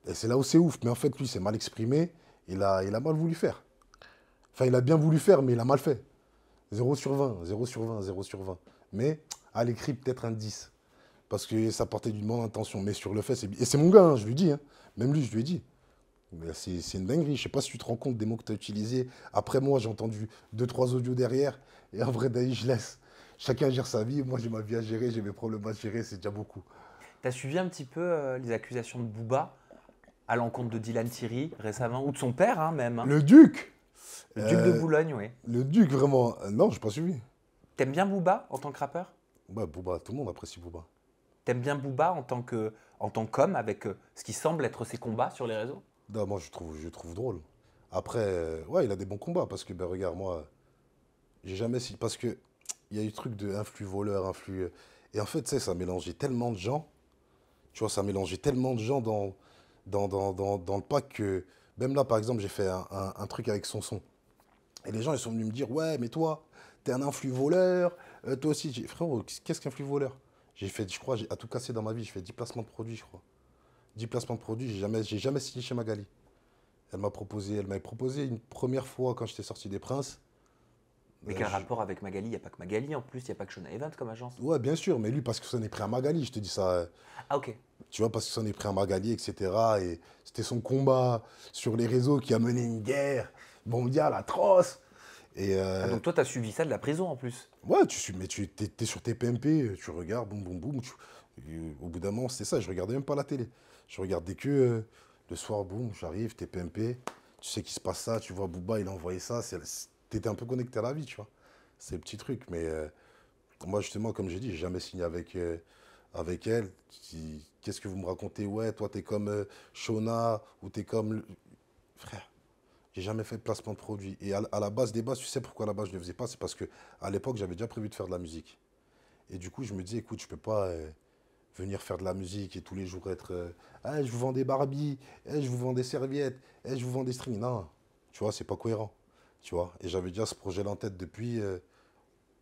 Et c'est là où c'est ouf. Mais en fait, lui, c'est mal exprimé. Il a, il a mal voulu faire. Enfin, il a bien voulu faire, mais il a mal fait. 0 sur 20, 0 sur 20, 0 sur 20. Mais à l'écrit, peut-être un 10 parce que ça portait d'une bonne intention. Mais sur le fait, c'est. Et c'est mon gars, hein, je lui dis. Hein. Même lui, je lui ai dit. C'est une dinguerie. Je sais pas si tu te rends compte des mots que tu as utilisés. Après moi, j'ai entendu deux, trois audios derrière. Et en vrai, d'ailleurs, je laisse. Chacun gère sa vie. Moi, j'ai ma vie à gérer, j'ai mes problèmes à gérer. C'est déjà beaucoup. Tu as suivi un petit peu euh, les accusations de Booba à l'encontre de Dylan Thierry récemment, ou de son père hein, même. Le duc Le duc de euh, Boulogne, oui. Le duc, vraiment. Non, je pas suivi. T'aimes bien Booba en tant que rappeur bah, Booba, tout le monde apprécie Booba. T'aimes bien Booba en tant que en tant qu'homme avec euh, ce qui semble être ses combats sur les réseaux moi je trouve je trouve drôle. Après, euh, ouais, il a des bons combats parce que ben regarde moi, j'ai jamais si parce que il y a eu truc de influx voleur, influx euh, et en fait, tu sais, ça mélangeait tellement de gens. Tu vois, ça mélangeait tellement de gens dans dans, dans, le pack que même là, par exemple, j'ai fait un, truc avec Sonson. Et les gens, ils sont venus me dire, ouais, mais toi, t'es un influx voleur, toi aussi. Frérot, qu'est-ce qu'un flux voleur j'ai fait, je crois, à tout casser dans ma vie, j'ai fait 10 placements de produits, je crois. 10 placements de produits, j'ai jamais, jamais signé chez Magali. Elle m'a proposé, elle m'avait proposé une première fois quand j'étais sorti des Princes. Mais euh, rapport avec Magali Il n'y a pas que Magali en plus, il n'y a pas que Shona Evans comme agence. Ouais, bien sûr, mais lui, parce que ça n'est pris à Magali, je te dis ça. Euh. ah, ok. Tu vois, parce que ça n'est pris à Magali, etc. Et c'était son combat sur les réseaux qui a mené une guerre mondiale atroce euh, ah, donc toi, tu as suivi ça de la prison en plus Ouais, tu, mais tu es, sur tes PMP, tu regardes, boum, boum, boum. au bout d'un moment, c'était ça, je regardais même pas la télé. Je regardais que euh, le soir, boum, j'arrive, t'es PMP, tu sais qu'il se passe ça, tu vois Booba, il a envoyé ça. tu étais un peu connecté à la vie, tu vois. C'est le petit truc, mais euh, moi, justement, comme j'ai dit, j'ai jamais signé avec, avec elle. Qu'est-ce que vous me racontez Ouais, toi, tu es comme Shona ou tu es comme. Frère j'ai jamais fait de placement de produit. Et à, la base des bases, tu sais pourquoi à la base je ne faisais pas C'est parce que à l'époque, j'avais déjà prévu de faire de la musique. Et du coup, je me disais, écoute, je peux pas euh, venir faire de la musique et tous les jours être, euh, eh, je vous vends des Barbies, eh, je vous vends des serviettes, hey, eh, je vous vends des strings. Non, tu vois, c'est pas cohérent. Tu vois. Et j'avais déjà ce projet en tête depuis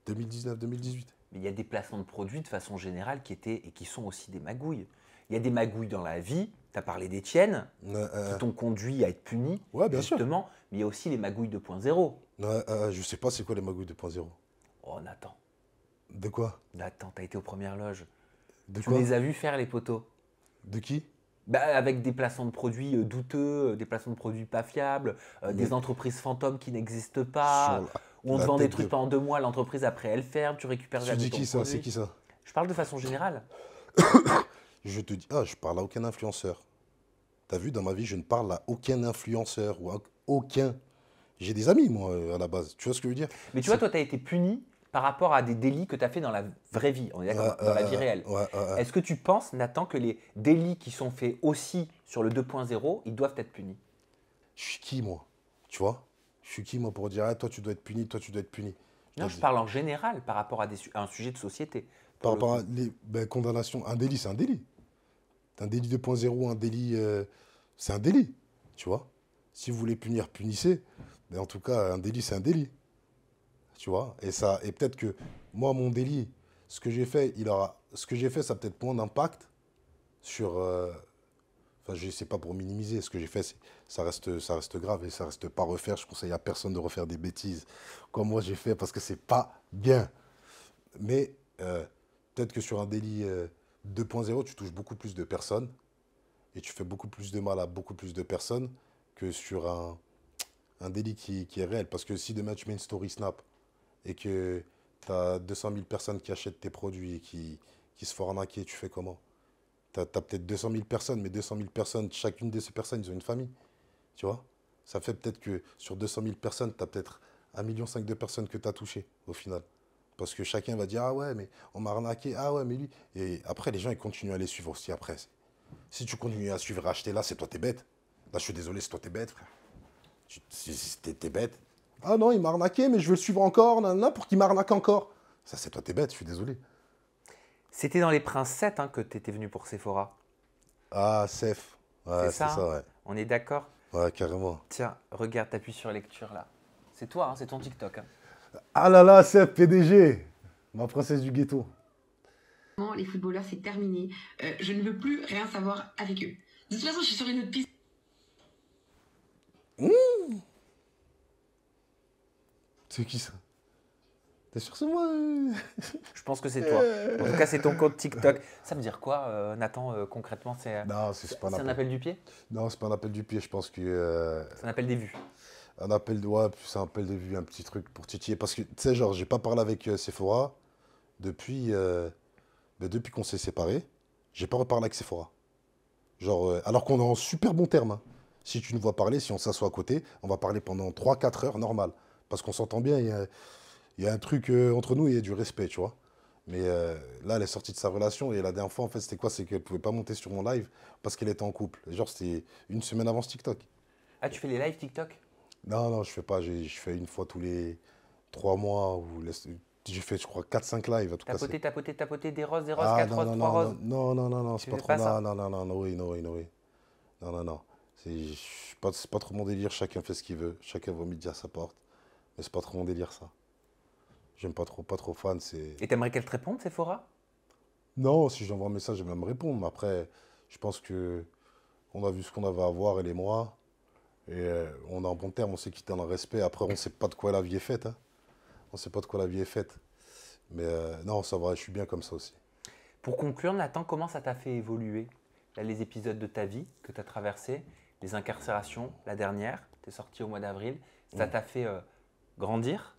2019-2018. Euh, Mais il y a des placements de produits de façon générale qui étaient et qui sont aussi des magouilles. Il y a des magouilles dans la vie, T'as parlé des tiennes, qui t'ont conduit à être puni, ouais, bien justement, sûr. mais il y a aussi les magouilles 2.0. Je sais pas c'est quoi les magouilles 2.0. Oh Nathan. De quoi Nathan, t'as été aux premières loges. De tu les as vus faire les poteaux. De qui bah, avec des placements de produits euh, douteux, euh, des placements de produits pas fiables, euh, des entreprises fantômes qui n'existent pas, où on te vend des trucs pendant deux mois, l'entreprise après elle ferme, tu récupères jamais dis qui ça C'est qui ça Je parle de façon générale. [coughs] je te dis, ah, je parle à aucun influenceur. T'as vu, dans ma vie, je ne parle à aucun influenceur ou à aucun. J'ai des amis, moi, euh, à la base. Tu vois ce que je veux dire Mais tu vois, toi, tu as été puni par rapport à des délits que tu as fait dans la vraie vie, on est d'accord, dans la vie réelle. Est-ce que tu penses, Nathan, que les délits qui sont faits aussi sur le 2.0, ils doivent être punis Je suis qui, moi Tu vois Je suis qui, moi, pour dire, ah, toi, tu dois être puni, toi, tu dois être puni Non, je parle en général par rapport à, un sujet de société. Par rapport à les ben, condamnations, un délit, c'est un délit. Un délit 2.0, un délit. Euh, c'est un délit, tu vois. Si vous voulez punir, punissez. Mais en tout cas, un délit, c'est un délit. Tu vois Et, ça, et peut-être que moi, mon délit, ce que j'ai fait, il aura, ce que j'ai fait, ça a peut-être moins d'impact sur. Euh, enfin, je sais pas pour minimiser ce que j'ai fait, ça reste, ça reste grave et ça reste pas refaire. Je conseille à personne de refaire des bêtises comme moi j'ai fait parce que c'est pas bien. Mais euh, peut-être que sur un délit, 2.0, tu touches beaucoup plus de personnes et tu fais beaucoup plus de mal à beaucoup plus de personnes que sur un, délit qui, est réel. Parce que si demain tu mets une story Snap et que tu as 200 000 personnes qui achètent tes produits et qui, se font arnaquer, tu fais comment Tu as, as peut-être 200 000 personnes, mais 200 000 personnes, chacune de ces personnes, ils ont une famille. Tu vois Ça fait peut-être que sur 200 000 personnes, tu as peut-être 1,5 million de personnes que tu as touchées au final. Parce que chacun va dire Ah ouais, mais on m'a arnaqué, ah ouais, mais lui. Et après, les gens, ils continuent à les suivre aussi après. Si tu continues à suivre et à acheter là, c'est toi, t'es bête. Là, je suis désolé, c'est toi, t'es bête, frère. T'es bête. Ah non, il m'a arnaqué, mais je veux le suivre encore, nanana, pour qu'il m'arnaque encore. Ça, c'est toi, t'es bête, je suis désolé. C'était dans les Princes 7 hein, que t'étais venu pour Sephora. Ah, Sep. Ouais, c'est ça, hein. On est d'accord Ouais, carrément. Tiens, regarde, t'appuies sur lecture là. C'est toi, hein, c'est ton TikTok. Hein. Ah là là, c'est PDG, ma princesse du ghetto. Les footballeurs, c'est terminé. Euh, je ne veux plus rien savoir avec eux. De toute façon, je suis sur une autre piste. Mmh. C'est qui ça T'es sûr que c'est moi Je pense que c'est toi. En tout cas, c'est ton compte TikTok. Ça veut dire quoi, euh, Nathan, euh, concrètement C'est un appel du pied Non, c'est pas un appel du pied. Je pense que. C'est un appel des vues un appel de plus un appel de vue, un petit truc pour titiller. Parce que, tu sais, genre, j'ai pas parlé avec euh, Sephora depuis, euh, ben, depuis qu'on s'est séparés. J'ai pas reparlé avec Sephora. Genre, euh, alors qu'on est en super bon terme. Hein. Si tu nous vois parler, si on s'assoit à côté, on va parler pendant 3-4 heures, normal. Parce qu'on s'entend bien, il y, a, un truc entre nous, il y a du respect, tu vois. Mais là, elle est sortie de sa relation et la dernière fois, en fait, c'était quoi C'est qu'elle pouvait pas monter sur mon live parce qu'elle était en couple. Genre, c'était une semaine avant ce TikTok. Ah, tu fais les lives TikTok non, non, je fais pas. Je, fais une fois tous les trois mois. Ou j'ai fait, je crois, 4-5 lives à tout Tapoter, tapoter, tapoter, des roses, des roses, ah, quatre roses, non, non, roses. Non, non, non, non, c'est pas trop. Pas non non, non, non, non, non, non, Non, non, non. C'est pas, trop mon délire. Chacun fait ce qu'il veut. Chacun vomit à sa porte. Mais c'est pas trop mon délire, ça. J'aime pas trop, pas trop fan. Et tu aimerais qu'elle te réponde, Sephora Non, si j'envoie un message, elle va me répondre. Mais après, je pense que on a vu ce qu'on avait à voir, elle et moi. Et euh, on est en bon terme, on s'est quitté dans le respect. Après, on ne sait pas de quoi la vie est faite. Hein. On ne sait pas de quoi la vie est faite. Mais euh, non, ça va, je suis bien comme ça aussi. Pour conclure, Nathan, comment ça t'a fait évoluer les épisodes de ta vie que tu as traversés, les incarcérations, la dernière, tu es sorti au mois d'avril, ça mmh. t'a fait euh, grandir,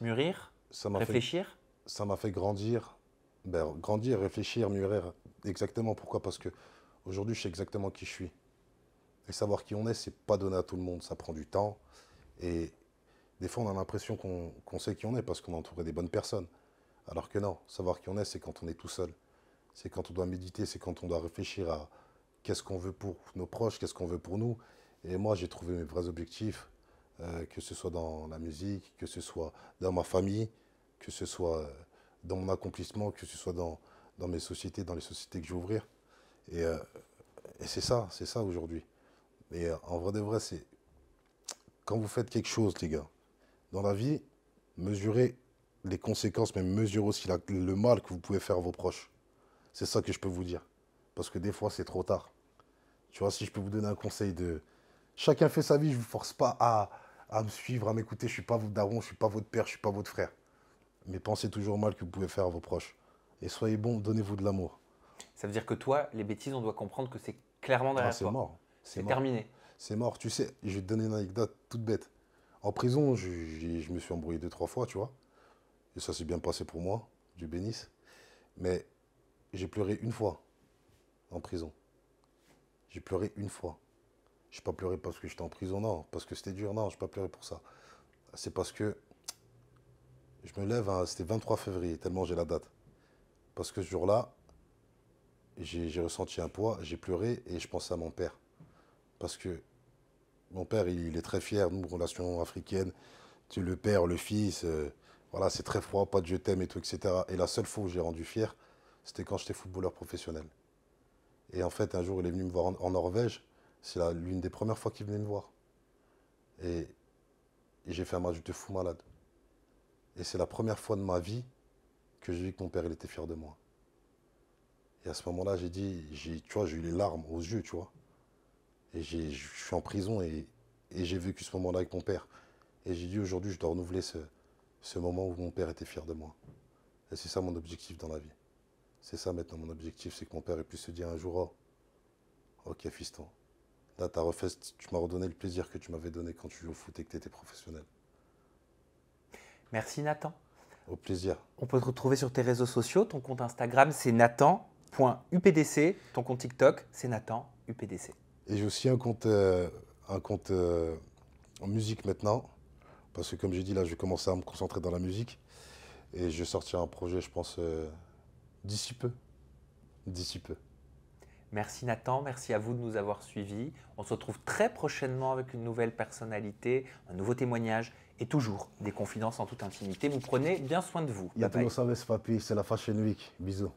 mûrir, réfléchir Ça m'a fait grandir, ben, grandir, réfléchir, mûrir. Exactement, pourquoi Parce que aujourd'hui, je sais exactement qui je suis. Et savoir qui on est, c'est pas donné à tout le monde, ça prend du temps. Et des fois, on a l'impression qu'on sait qui on est parce qu'on a entouré des bonnes personnes. Alors que non, savoir qui on est, c'est quand on est tout seul. C'est quand on doit méditer, c'est quand on doit réfléchir à qu'est-ce qu'on veut pour nos proches, qu'est-ce qu'on veut pour nous. Et moi, j'ai trouvé mes vrais objectifs, euh, que ce soit dans la musique, que ce soit dans ma famille, que ce soit euh, dans mon accomplissement, que ce soit dans, mes sociétés, dans les sociétés que je vais ouvrir. et euh, c'est ça, c'est ça aujourd'hui. Et euh, en vrai de vrai, c'est quand vous faites quelque chose, les gars, dans la vie, mesurez les conséquences, mais mesurez aussi le mal que vous pouvez faire à vos proches. C'est ça que je peux vous dire. Parce que des fois, c'est trop tard. Tu vois, si je peux vous donner un conseil de. Chacun fait sa vie, je ne vous force pas à, me suivre, à m'écouter. Je ne suis pas votre daron, je ne suis pas votre père, je ne suis pas votre frère. Mais pensez toujours au mal que vous pouvez faire à vos proches. Et soyez bons, donnez-vous de l'amour. Ça veut dire que toi, les bêtises, on doit comprendre que c'est clairement derrière ah, C'est mort. C'est terminé. C'est mort. Tu sais, je vais te donner une anecdote toute bête. En prison, je, me suis embrouillé deux, trois fois, tu vois. Et ça s'est bien passé pour moi, Dieu bénisse. Mais j'ai pleuré une fois en prison. J'ai pleuré une fois. Je n'ai pas pleuré parce que j'étais en prison, non. Parce que c'était dur, non. Je n'ai pas pleuré pour ça. C'est parce que je me lève, c'était 23 février, tellement j'ai la date. Parce que ce jour-là, j'ai ressenti un poids, j'ai pleuré et je pensais à mon père. Parce que mon père, il, est très fier, nous, relation africaine, tu le père, le fils, euh, voilà, c'est très froid, pas de je t'aime et tout, etc. Et la seule fois où j'ai rendu fier, c'était quand j'étais footballeur professionnel. Et en fait, un jour, il est venu me voir en, Norvège. C'est l'une des premières fois qu'il venait me voir. Et, j'ai fait un match de fou malade. Et c'est la première fois de ma vie que j'ai vu que mon père, il était fier de moi. Et à ce moment-là, j'ai dit, tu vois, j'ai eu les larmes aux yeux, tu vois. Et je suis en prison et, et j'ai vécu ce moment-là avec mon père. Et j'ai dit aujourd'hui, je dois renouveler ce, ce moment où mon père était fier de moi. Et c'est ça mon objectif dans la vie. C'est ça maintenant mon objectif, c'est que mon père ait pu se dire un jour, oh, ok fiston, tu m'as redonné le plaisir que tu m'avais donné quand tu jouais au foot et que tu étais professionnel. Merci Nathan. Au plaisir. On peut te retrouver sur tes réseaux sociaux. Ton compte Instagram, c'est nathan.updc. Ton compte TikTok, c'est nathan.updc. Et j'ai aussi un compte, euh, un compte euh, en musique maintenant, parce que comme j'ai dit, là, je vais commencer à me concentrer dans la musique. Et je vais sortir un projet, je pense, euh, d'ici peu. D'ici peu. Merci Nathan, merci à vous de nous avoir suivis. On se retrouve très prochainement avec une nouvelle personnalité, un nouveau témoignage et toujours des confidences en toute intimité. Vous prenez bien soin de vous. Bye nos papi, c'est la Fashion Week. Bisous.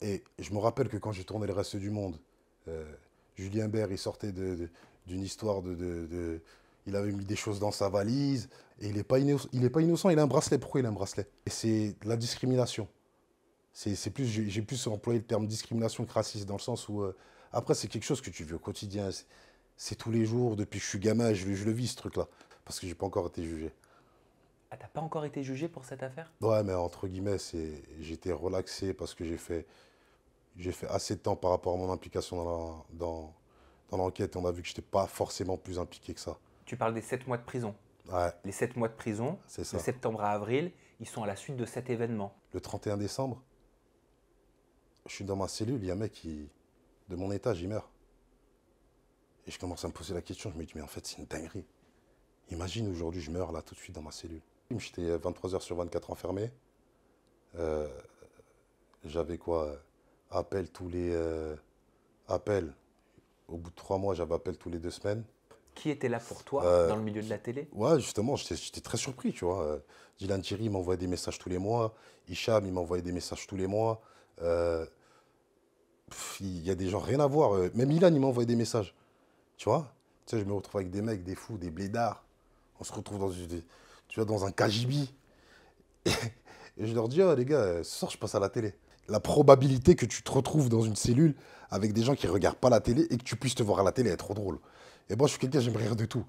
Et je me rappelle que quand j'ai tourné Le Reste du Monde, euh, Julien Bert, il sortait d'une histoire de, Il avait mis des choses dans sa valise, et il n'est pas, pas, innocent, il a un bracelet. Pourquoi il a un bracelet Et c'est la discrimination. C'est plus, J'ai plus employé le terme discrimination que raciste, dans le sens où... Euh, après, c'est quelque chose que tu vis au quotidien. C'est tous les jours, depuis que je suis gamin, je, le vis ce truc-là, parce que j'ai pas encore été jugé. Ah, t'as pas encore été jugé pour cette affaire Ouais, mais entre guillemets, j'étais relaxé parce que j'ai fait, j'ai fait assez de temps par rapport à mon implication dans, dans, l'enquête et on a vu que je n'étais pas forcément plus impliqué que ça. Tu parles des 7 mois de prison. Les 7 mois de prison, de septembre à avril, ils sont à la suite de cet événement. Le 31 décembre, je suis dans ma cellule, il y a un mec qui, de mon étage, il meurt. Et je commence à me poser la question, je me dis, mais en fait, c'est une dinguerie. Imagine aujourd'hui, je meurs là tout de suite dans ma cellule. J'étais 23 heures sur 24 enfermé. Euh, j'avais quoi appel tous les. Euh, Au bout de trois mois, j'avais appel tous les deux semaines. Qui était là pour toi euh, dans le milieu de la télé Ouais, justement, j'étais très surpris, tu vois. Euh, Dylan Thierry m'envoyait des messages tous les mois. Isham il m'envoyait des messages tous les mois. il y a des gens rien à voir. Même Ilan, il m'envoyait des messages. Tu vois Tu sais, je me retrouve avec des mecs, des fous, des blédards. On se retrouve dans, tu vois, dans un KGB. [laughs] Et, je leur dis, oh les gars, ce je passe à la télé la probabilité que tu te retrouves dans une cellule avec des gens qui ne regardent pas la télé et que tu puisses te voir à la télé est trop drôle. Et moi, je suis quelqu'un, j'aime rire de tout.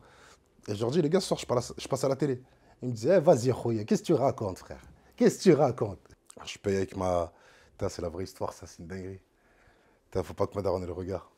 Et je leur dis, les gars, ce je, passe à la télé. Ils me disaient, eh, vas-y, qu'est-ce que tu racontes, frère Qu'est-ce que tu racontes ah, Je paye avec ma. Putain, c'est la vraie histoire, ça, c'est une dinguerie. faut pas que ma daronne le regard.